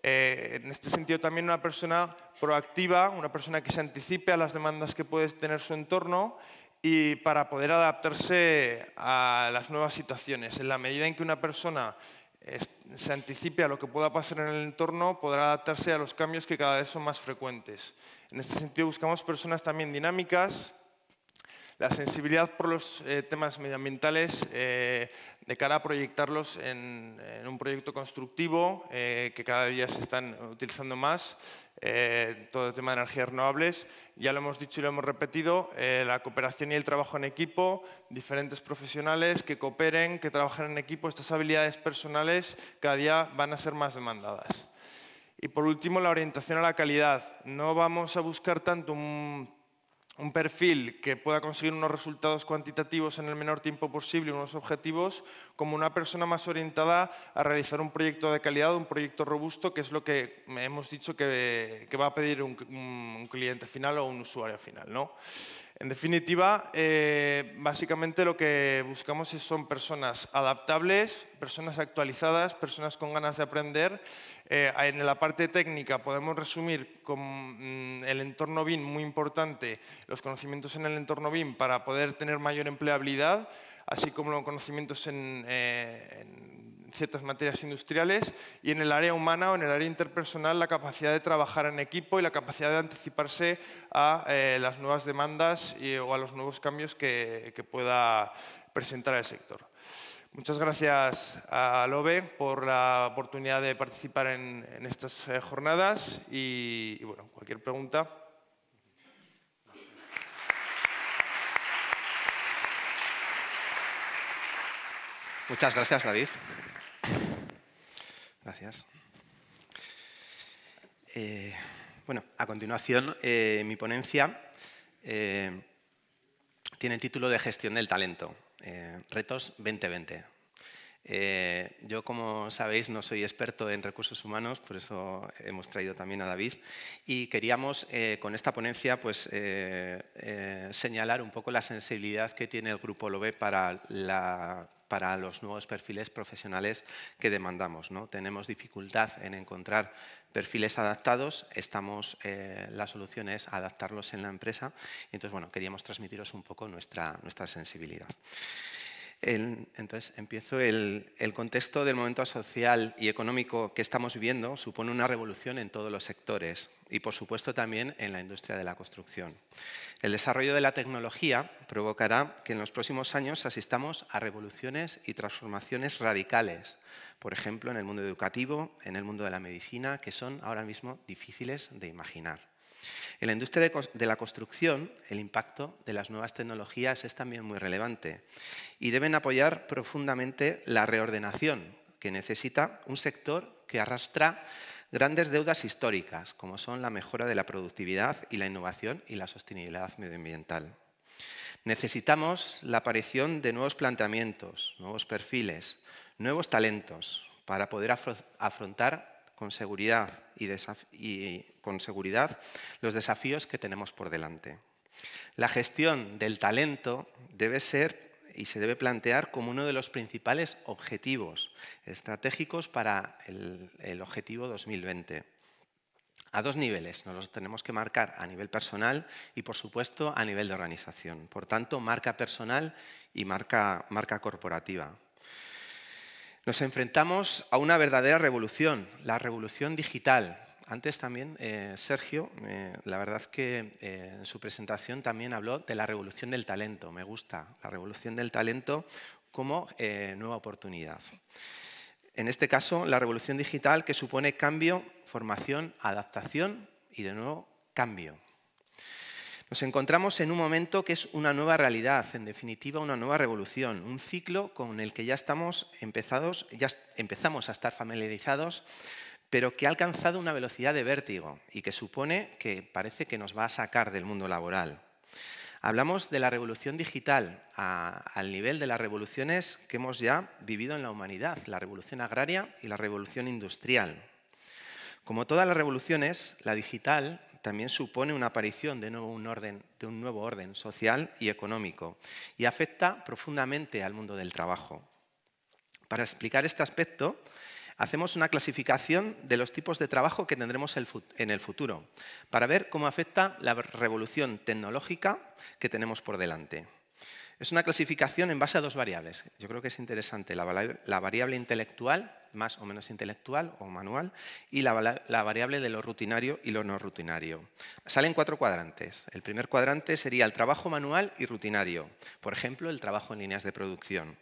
en este sentido, también una persona proactiva, una persona que se anticipe a las demandas que puede tener su entorno y para poder adaptarse a las nuevas situaciones. En la medida en que una persona eh, se anticipe a lo que pueda pasar en el entorno, podrá adaptarse a los cambios que cada vez son más frecuentes. En este sentido, buscamos personas también dinámicas, la sensibilidad por los eh, temas medioambientales eh, de cara a proyectarlos en, un proyecto constructivo eh, que cada día se están utilizando más, todo el tema de energías renovables. Ya lo hemos dicho y lo hemos repetido, la cooperación y el trabajo en equipo, diferentes profesionales que cooperen, que trabajen en equipo, estas habilidades personales cada día van a ser más demandadas. Y por último, la orientación a la calidad. No vamos a buscar tanto un un perfil que pueda conseguir unos resultados cuantitativos en el menor tiempo posible, unos objetivos, como una persona más orientada a realizar un proyecto de calidad, un proyecto robusto, que es lo que hemos dicho que, va a pedir un, cliente final o un usuario final. En definitiva, eh, básicamente lo que buscamos son personas adaptables, personas actualizadas, personas con ganas de aprender eh, en la parte técnica podemos resumir con mm, el entorno BIM muy importante, los conocimientos en el entorno BIM para poder tener mayor empleabilidad, así como los conocimientos eh, en, ciertas materias industriales y en el área humana o en el área interpersonal la capacidad de trabajar en equipo y la capacidad de anticiparse a eh, las nuevas demandas o a los nuevos cambios que pueda presentar el sector. Muchas gracias a Lobe por la oportunidad de participar en, estas eh, jornadas y, bueno, cualquier pregunta. Muchas gracias, David. Gracias. Eh, bueno, a continuación, eh, mi ponencia tiene el título de Gestión del Talento. Eh, retos 2020. Eh, yo, como sabéis, no soy experto en recursos humanos, por eso hemos traído también a David. Y queríamos, eh, con esta ponencia, pues, señalar un poco la sensibilidad que tiene el Grupo LOBE para la para los nuevos perfiles profesionales que demandamos. Tenemos dificultad en encontrar perfiles adaptados, estamos, eh, la solución es adaptarlos en la empresa. entonces, bueno, queríamos transmitiros un poco nuestra, nuestra sensibilidad entonces, empiezo el, contexto del momento social y económico que estamos viviendo supone una revolución en todos los sectores y, por supuesto, también en la industria de la construcción. El desarrollo de la tecnología provocará que en los próximos años asistamos a revoluciones y transformaciones radicales, por ejemplo, en el mundo educativo, en el mundo de la medicina, que son ahora mismo difíciles de imaginar. En la industria de la construcción, el impacto de las nuevas tecnologías es también muy relevante y deben apoyar profundamente la reordenación que necesita un sector que arrastra grandes deudas históricas, como son la mejora de la productividad y la innovación y la sostenibilidad medioambiental. Necesitamos la aparición de nuevos planteamientos, nuevos perfiles, nuevos talentos para poder afrontar con seguridad, y, con seguridad los desafíos que tenemos por delante. La gestión del talento debe ser y se debe plantear como uno de los principales objetivos estratégicos para el, el objetivo 2020 a dos niveles, nos los tenemos que marcar a nivel personal y por supuesto a nivel de organización. Por tanto, marca personal y marca, marca corporativa. Nos enfrentamos a una verdadera revolución, la revolución digital. Antes también eh, Sergio, eh, la verdad que eh, en su presentación también habló de la revolución del talento. Me gusta la revolución del talento como nueva oportunidad. En este caso, la revolución digital que supone cambio, formación, adaptación y de nuevo cambio. Nos encontramos en un momento que es una nueva realidad, en definitiva una nueva revolución, un ciclo con el que ya estamos empezados, ya empezamos a estar familiarizados, pero que ha alcanzado una velocidad de vértigo y que supone que parece que nos va a sacar del mundo laboral. Hablamos de la revolución digital al nivel de las revoluciones que hemos ya vivido en la humanidad, la revolución agraria y la revolución industrial. Como todas las revoluciones, la digital también supone una aparición de, de un nuevo orden social y económico y afecta profundamente al mundo del trabajo. Para explicar este aspecto, hacemos una clasificación de los tipos de trabajo que tendremos en el futuro, para ver cómo afecta la revolución tecnológica que tenemos por delante. Es una clasificación en base a dos variables. Yo creo que es interesante la, variable intelectual, más o menos intelectual o manual, y la, la variable de lo rutinario y lo no rutinario. Salen cuatro cuadrantes. El primer cuadrante sería el trabajo manual y rutinario. Por ejemplo, el trabajo en líneas de producción.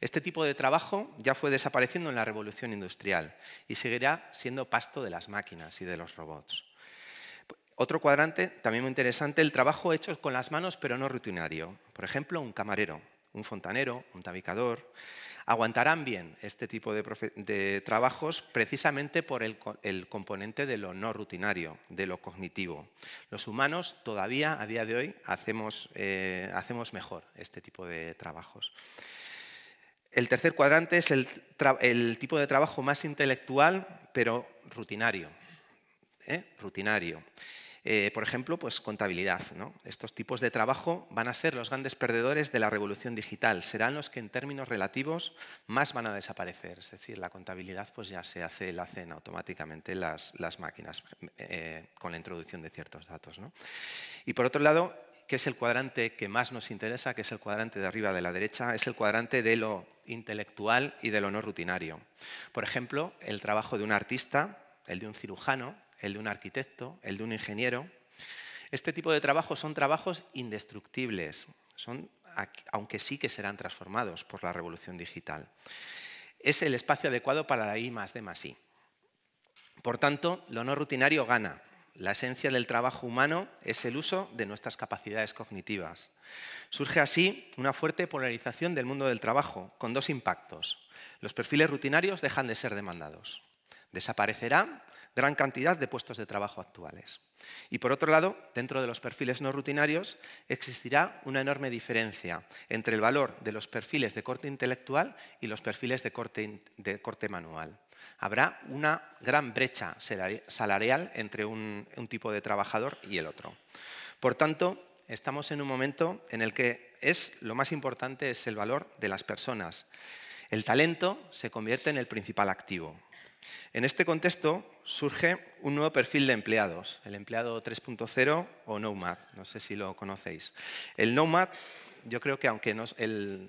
Este tipo de trabajo ya fue desapareciendo en la revolución industrial y seguirá siendo pasto de las máquinas y de los robots. Otro cuadrante, también muy interesante, el trabajo hecho con las manos pero no rutinario. Por ejemplo, un camarero, un fontanero, un tabicador. Aguantarán bien este tipo de, trabajos precisamente por el, componente de lo no rutinario, de lo cognitivo. Los humanos todavía a día de hoy hacemos, eh, mejor este tipo de trabajos. El tercer cuadrante es el tipo de trabajo más intelectual pero rutinario ¿eh? rutinario. Eh, por ejemplo, pues contabilidad. Estos tipos de trabajo van a ser los grandes perdedores de la revolución digital. Serán los que en términos relativos más van a desaparecer. Es decir, la contabilidad pues ya se hace, la hacen automáticamente las, máquinas eh, con la introducción de ciertos datos. Y por otro lado, que es el cuadrante que más nos interesa, que es el cuadrante de arriba de la derecha, es el cuadrante de lo intelectual y de lo no rutinario. Por ejemplo, el trabajo de un artista, el de un cirujano, el de un arquitecto, el de un ingeniero. Este tipo de trabajos son trabajos indestructibles, son, aunque sí que serán transformados por la revolución digital. Es el espacio adecuado para la I más D más I. Por tanto, lo no rutinario gana. La esencia del trabajo humano es el uso de nuestras capacidades cognitivas. Surge así una fuerte polarización del mundo del trabajo, con dos impactos. Los perfiles rutinarios dejan de ser demandados. Desaparecerá gran cantidad de puestos de trabajo actuales. Y por otro lado, dentro de los perfiles no rutinarios existirá una enorme diferencia entre el valor de los perfiles de corte intelectual y los perfiles de corte, manual. Habrá una gran brecha salarial entre un, tipo de trabajador y el otro. Por tanto, estamos en un momento en el que lo más importante es el valor de las personas. El talento se convierte en el principal activo. En este contexto surge un nuevo perfil de empleados, el empleado 3.0 o Nomad, no sé si lo conocéis. El Nomad, yo creo que aunque no,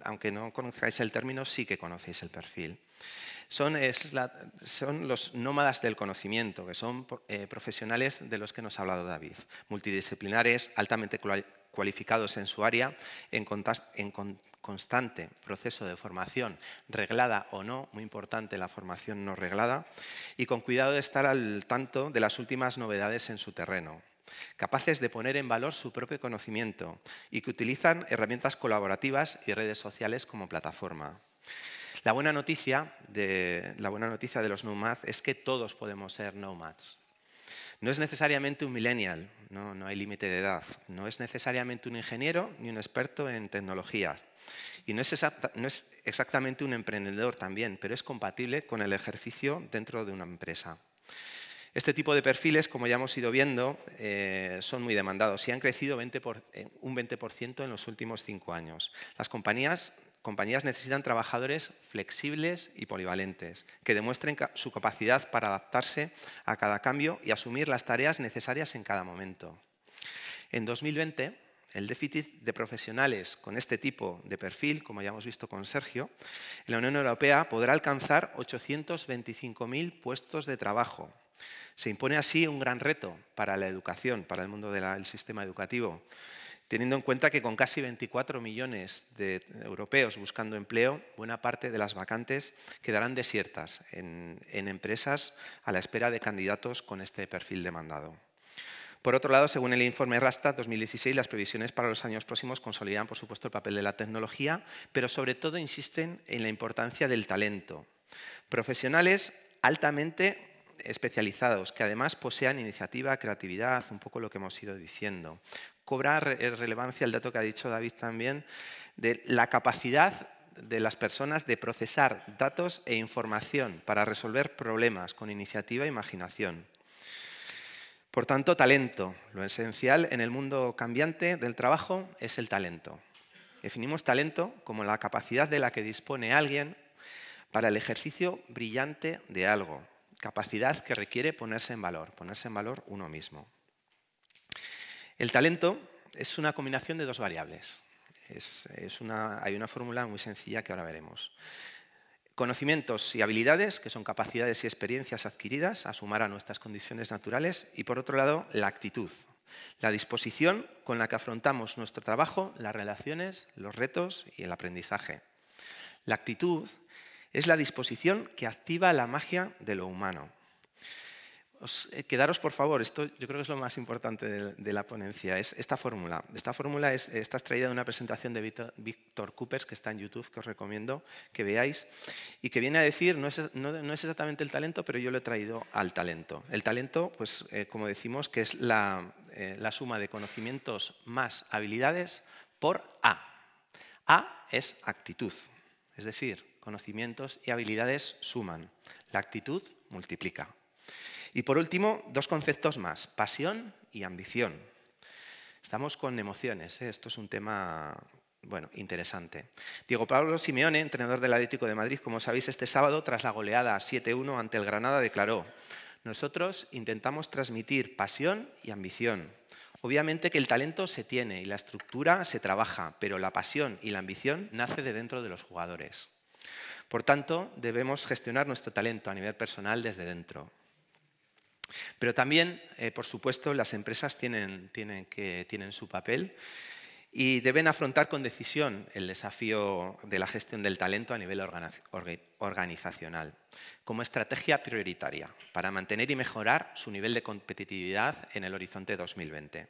aunque no conozcáis el término, sí que conocéis el perfil son, los nómadas del conocimiento, que son eh, profesionales de los que nos ha hablado David, multidisciplinares, altamente cualificados en su área, en, constante proceso de formación, reglada o no, muy importante la formación no reglada, y con cuidado de estar al tanto de las últimas novedades en su terreno capaces de poner en valor su propio conocimiento y que utilizan herramientas colaborativas y redes sociales como plataforma. La buena noticia de, la buena noticia de los nomads es que todos podemos ser nomads. No es necesariamente un millennial, no, no hay límite de edad. No es necesariamente un ingeniero ni un experto en tecnología. Y no es, exactamente un emprendedor también, pero es compatible con el ejercicio dentro de una empresa. Este tipo de perfiles, como ya hemos ido viendo, eh, son muy demandados y han crecido eh, un 20% en los últimos cinco años. Las compañías compañías necesitan trabajadores flexibles y polivalentes, que demuestren su capacidad para adaptarse a cada cambio y asumir las tareas necesarias en cada momento. En 2020, el déficit de profesionales con este tipo de perfil, como ya hemos visto con Sergio, en la Unión Europea podrá alcanzar 825.000 puestos de trabajo. Se impone así un gran reto para la educación, para el mundo del sistema educativo teniendo en cuenta que con casi 24 millones de europeos buscando empleo, buena parte de las vacantes quedarán desiertas en, empresas a la espera de candidatos con este perfil demandado. Por otro lado, según el informe Rasta 2016, las previsiones para los años próximos consolidan, por supuesto, el papel de la tecnología, pero sobre todo insisten en la importancia del talento. Profesionales altamente especializados que además posean iniciativa, creatividad, un poco lo que hemos ido diciendo. Cobra relevancia el dato que ha dicho David también de la capacidad de las personas de procesar datos e información para resolver problemas con iniciativa e imaginación. Por tanto, talento. Lo esencial en el mundo cambiante del trabajo es el talento. Definimos talento como la capacidad de la que dispone alguien para el ejercicio brillante de algo, capacidad que requiere ponerse en valor, ponerse en valor uno mismo. El talento es una combinación de dos variables. hay una fórmula muy sencilla que ahora veremos. Conocimientos y habilidades, que son capacidades y experiencias adquiridas a sumar a nuestras condiciones naturales. Y por otro lado, la actitud, la disposición con la que afrontamos nuestro trabajo, las relaciones, los retos y el aprendizaje. La actitud es la disposición que activa la magia de lo humano. Eh, quedaros, por favor, esto yo creo que es lo más importante de, la ponencia, es esta fórmula. Esta fórmula está extraída de una presentación de Víctor Coopers, que está en YouTube, que os recomiendo que veáis, y que viene a decir, no es, exactamente el talento, pero yo lo he traído al talento. El talento, pues eh, como decimos, que es eh, la suma de conocimientos más habilidades por A. A es actitud, es decir, conocimientos y habilidades suman. La actitud multiplica. Y por último, dos conceptos más, pasión y ambición. Estamos con emociones, ¿eh? esto es un tema bueno, interesante. Diego Pablo Simeone, entrenador del Atlético de Madrid, como sabéis, este sábado, tras la goleada 7-1 ante el Granada, declaró, nosotros intentamos transmitir pasión y ambición. Obviamente que el talento se tiene y la estructura se trabaja, pero la pasión y la ambición nace de dentro de los jugadores. Por tanto, debemos gestionar nuestro talento a nivel personal desde dentro. Pero también, eh, por supuesto, las empresas tienen, tienen su papel y deben afrontar con decisión el desafío de la gestión del talento a nivel organizacional, como estrategia prioritaria para mantener y mejorar su nivel de competitividad en el horizonte 2020.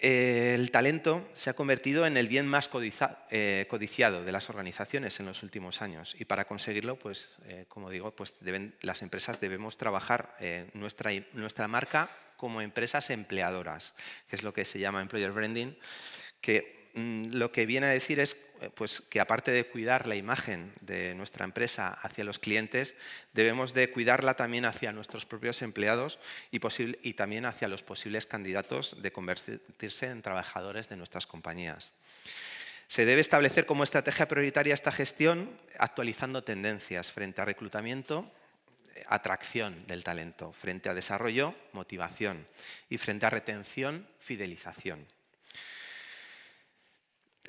Eh, el talento se ha convertido en el bien más eh, codiciado de las organizaciones en los últimos años y para conseguirlo, pues, eh, como digo, pues las empresas debemos trabajar nuestra, nuestra marca como empresas empleadoras, que es lo que se llama employer branding, que Mm, lo que viene a decir es eh, pues, que aparte de cuidar la imagen de nuestra empresa hacia los clientes, debemos de cuidarla también hacia nuestros propios empleados y, y también hacia los posibles candidatos de convertirse en trabajadores de nuestras compañías. Se debe establecer como estrategia prioritaria esta gestión actualizando tendencias frente a reclutamiento, eh, atracción del talento, frente a desarrollo, motivación y frente a retención, fidelización.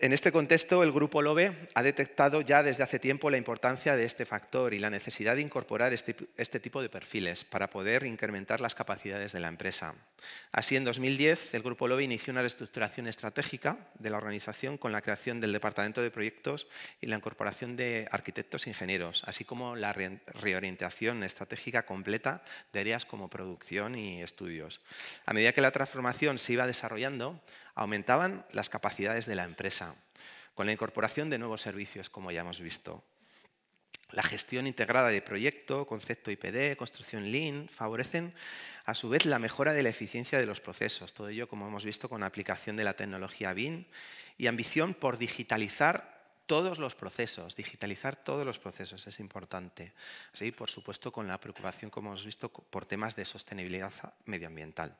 En este contexto, el Grupo LOBE ha detectado ya desde hace tiempo la importancia de este factor y la necesidad de incorporar este, este tipo de perfiles para poder incrementar las capacidades de la empresa. Así, en 2010, el Grupo LOBE inició una reestructuración estratégica de la organización con la creación del Departamento de Proyectos y la incorporación de arquitectos e ingenieros, así como la reorientación estratégica completa de áreas como producción y estudios. A medida que la transformación se iba desarrollando, aumentaban las capacidades de la empresa, con la incorporación de nuevos servicios, como ya hemos visto. La gestión integrada de proyecto, concepto IPD, construcción Lean, favorecen a su vez la mejora de la eficiencia de los procesos. Todo ello, como hemos visto, con aplicación de la tecnología BIM y ambición por digitalizar todos los procesos, digitalizar todos los procesos es importante. Así, por supuesto, con la preocupación, como hemos visto, por temas de sostenibilidad medioambiental.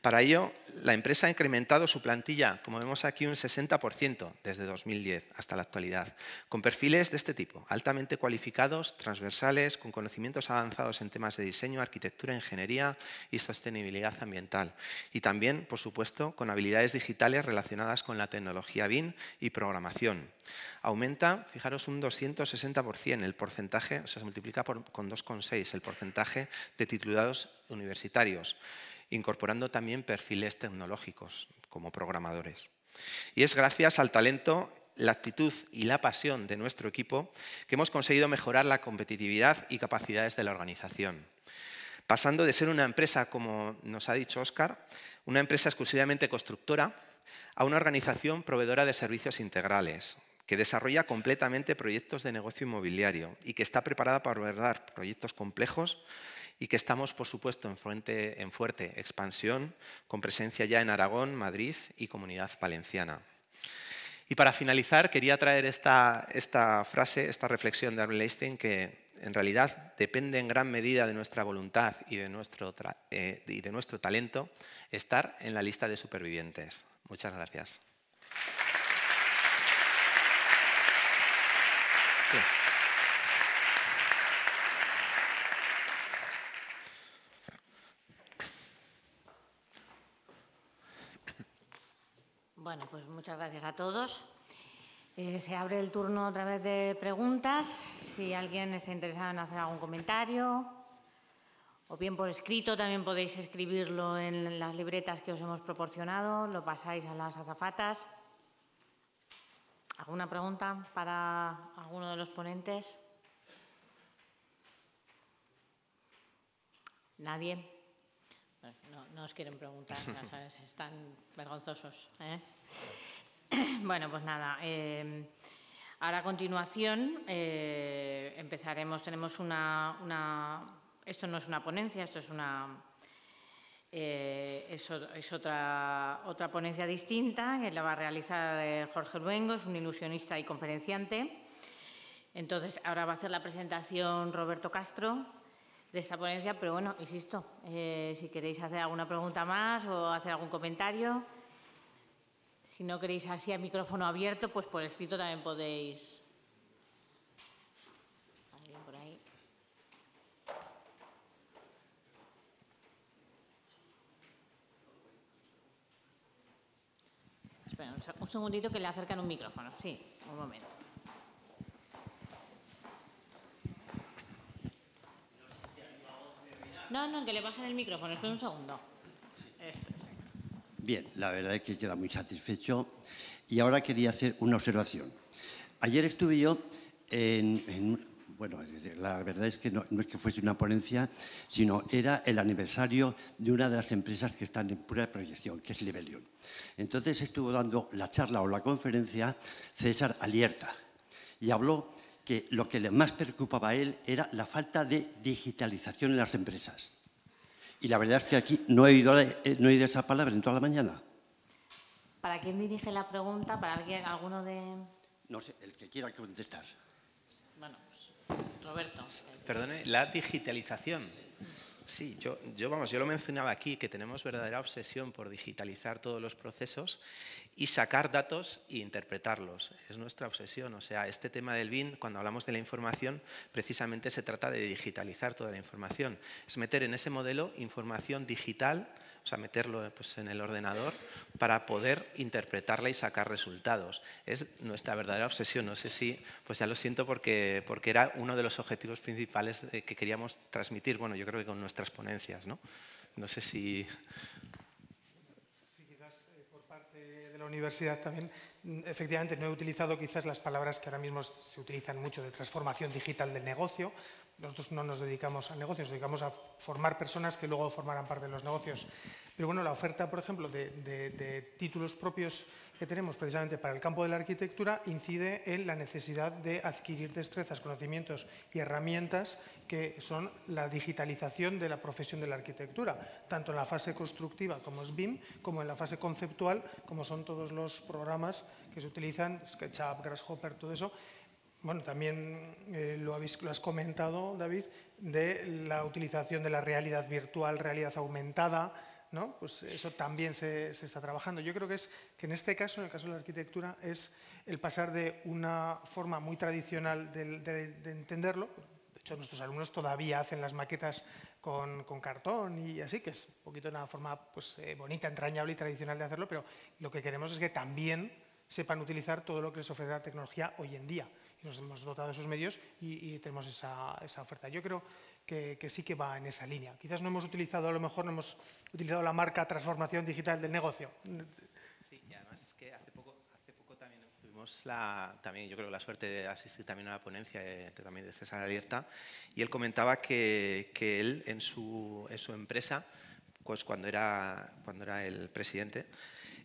Para ello, la empresa ha incrementado su plantilla, como vemos aquí, un 60% desde 2010 hasta la actualidad, con perfiles de este tipo, altamente cualificados, transversales, con conocimientos avanzados en temas de diseño, arquitectura, ingeniería y sostenibilidad ambiental. Y también, por supuesto, con habilidades digitales relacionadas con la tecnología BIM y programación. Aumenta, fijaros, un 260% el porcentaje, o sea, se multiplica por, con 2,6 el porcentaje de titulados universitarios, incorporando también perfiles tecnológicos como programadores. Y es gracias al talento la actitud y la pasión de nuestro equipo que hemos conseguido mejorar la competitividad y capacidades de la organización. Pasando de ser una empresa, como nos ha dicho Oscar, una empresa exclusivamente constructora, a una organización proveedora de servicios integrales, que desarrolla completamente proyectos de negocio inmobiliario y que está preparada para abordar proyectos complejos y que estamos, por supuesto, en, en fuerte expansión, con presencia ya en Aragón, Madrid y Comunidad Valenciana. Y para finalizar, quería traer esta, esta frase, esta reflexión de Arnold Einstein, que en realidad depende en gran medida de nuestra voluntad y de nuestro, eh, y de nuestro talento estar en la lista de supervivientes. Muchas gracias. Bueno, pues muchas gracias a todos. Eh, se abre el turno otra vez de preguntas. Si alguien está interesado en hacer algún comentario, o bien por escrito, también podéis escribirlo en las libretas que os hemos proporcionado, lo pasáis a las azafatas. ¿Alguna pregunta para alguno de los ponentes? ¿Nadie? No, os quieren preguntar, están vergonzosos. ¿eh? Bueno, pues nada. Eh, ahora a continuación eh, empezaremos, tenemos una... Esto no es una ponencia, esto es una eh, es, otra, otra, ponencia distinta que la va a realizar eh, Jorge Luengo, es un ilusionista y conferenciante. Entonces, ahora va a hacer la presentación Roberto Castro de esta ponencia, pero bueno, insisto, eh, si queréis hacer alguna pregunta más o hacer algún comentario, si no queréis así a micrófono abierto, pues por escrito también podéis un segundito que le acercan un micrófono. Sí, un momento. No, no, que le bajen el micrófono. Espera un segundo. Bien, la verdad es que queda muy satisfecho. Y ahora quería hacer una observación. Ayer estuve yo en bueno, la verdad es que no, es que fuese una ponencia, sino era el aniversario de una de las empresas que están en pura proyección, que es Levelion. Entonces estuvo dando la charla o la conferencia César Alierta y habló que lo que le más preocupaba a él era la falta de digitalización en las empresas. Y la verdad es que aquí no he oído, no he oído esa palabra en toda la mañana. ¿Para quién dirige la pregunta? ¿Para alguien, alguno de...? No sé, el que quiera contestar. Bueno. Roberto. Perdone, la digitalización. Sí, yo, yo, vamos, yo lo mencionaba aquí, que tenemos verdadera obsesión por digitalizar todos los procesos y sacar datos e interpretarlos. Es nuestra obsesión. O sea, este tema del BIN, cuando hablamos de la información, precisamente se trata de digitalizar toda la información. Es meter en ese modelo información digital o sea, meterlo pues, en el ordenador para poder interpretarla y sacar resultados. Es nuestra verdadera obsesión, no sé si, pues ya lo siento porque, porque era uno de los objetivos principales que queríamos transmitir, bueno, yo creo que con nuestras ponencias, ¿no? No sé si... Sí, quizás eh, por parte de la universidad también mm, efectivamente no he utilizado quizás las palabras que ahora mismo se utilizan mucho de transformación digital del negocio, nosotros no nos dedicamos a negocios, nos dedicamos a formar personas que luego formarán parte de los negocios. Pero bueno, la oferta, por ejemplo, de, de títulos propios que tenemos precisamente para el campo de la arquitectura incide en la necesidad de adquirir destrezas, conocimientos y herramientas que son la digitalización de la profesión de la arquitectura, tanto en la fase constructiva como es BIM, como en la fase conceptual, como son todos los programas que se utilizan, SketchUp, Grasshopper, todo eso, bueno, también eh, lo, has comentado, David, de la utilización de la realidad virtual, realidad aumentada, ¿no? Pues eso también se, está trabajando. Yo creo que es que en este caso, en el caso de la arquitectura, es el pasar de una forma muy tradicional de, entenderlo. De hecho, nuestros alumnos todavía hacen las maquetas con, cartón y así, que es un poquito una forma pues, eh, bonita, entrañable y tradicional de hacerlo, pero lo que queremos es que también sepan utilizar todo lo que les ofrece la tecnología hoy en día nos hemos dotado de esos medios y, tenemos esa, oferta. Yo creo que, sí que va en esa línea. Quizás no hemos utilizado, a lo mejor no hemos utilizado la marca transformación digital del negocio. Sí, y además es que hace poco, también tuvimos la, también, yo creo la suerte de asistir también a la ponencia de, también de César Alierta y él comentaba que, él en su, empresa, pues cuando era, cuando era el presidente,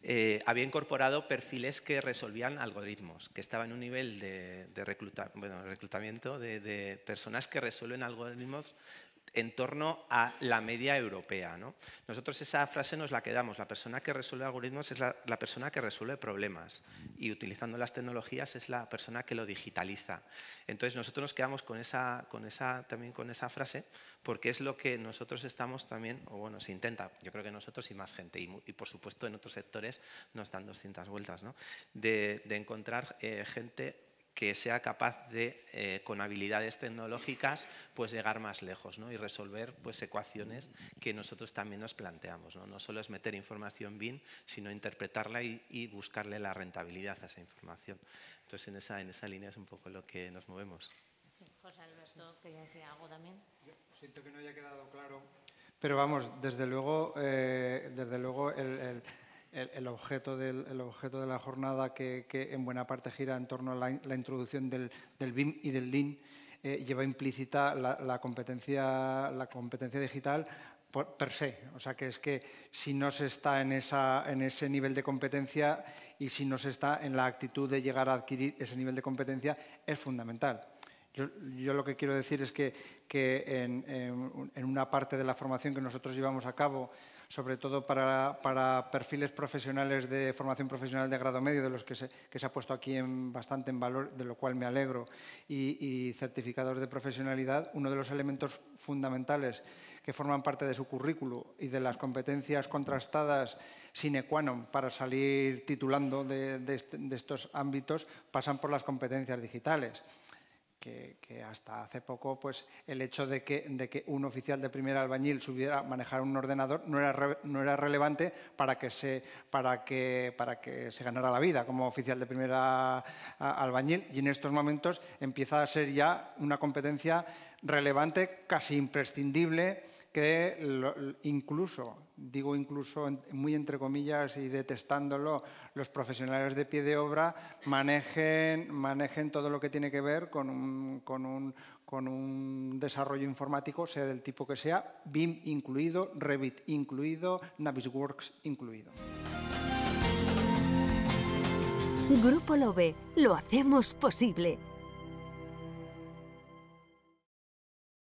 eh, había incorporado perfiles que resolvían algoritmos, que estaban en un nivel de, reclutamiento de, personas que resuelven algoritmos en torno a la media europea. ¿no? Nosotros esa frase nos la quedamos, la persona que resuelve algoritmos es la, persona que resuelve problemas y utilizando las tecnologías es la persona que lo digitaliza. Entonces nosotros nos quedamos con esa, con esa, también con esa frase porque es lo que nosotros estamos también, o bueno, se intenta, yo creo que nosotros y más gente, y, por supuesto en otros sectores nos dan 200 vueltas, ¿no? de, encontrar eh, gente que sea capaz de, eh, con habilidades tecnológicas, pues llegar más lejos y resolver pues, ecuaciones que nosotros también nos planteamos. No, solo es meter información bien, sino interpretarla y, buscarle la rentabilidad a esa información. Entonces, en esa, en esa línea es un poco lo que nos movemos. José Alberto, quería decir algo también. siento que no haya quedado claro. Pero vamos, desde luego, eh, desde luego el el, objeto, de la jornada que, en buena parte gira en torno a la, introducción del, BIM y del LIN eh, lleva implícita la, competencia, digital per se. O sea que es que si no se está en, ese nivel de competencia y si no se está en la actitud de llegar a adquirir ese nivel de competencia, es fundamental. Yo, lo que quiero decir es que, en una parte de la formación que nosotros llevamos a cabo, sobre todo para, perfiles profesionales de formación profesional de grado medio, de los que se, se ha puesto aquí en, bastante en valor, de lo cual me alegro, y, certificados de profesionalidad, uno de los elementos fundamentales que forman parte de su currículo y de las competencias contrastadas sine qua non para salir titulando de estos ámbitos pasan por las competencias digitales que, hasta hace poco pues, el hecho de que, un oficial de primera albañil a manejar un ordenador no era, no era relevante para que, se, para, que, para que se ganara la vida como oficial de primera albañil y en estos momentos empieza a ser ya una competencia relevante, casi imprescindible que incluso, digo incluso muy entre comillas y detestándolo, los profesionales de pie de obra manejen, manejen todo lo que tiene que ver con un, con un desarrollo informático, sea del tipo que sea, BIM incluido, Revit incluido, Navisworks incluido. Grupo Lobe, lo hacemos posible.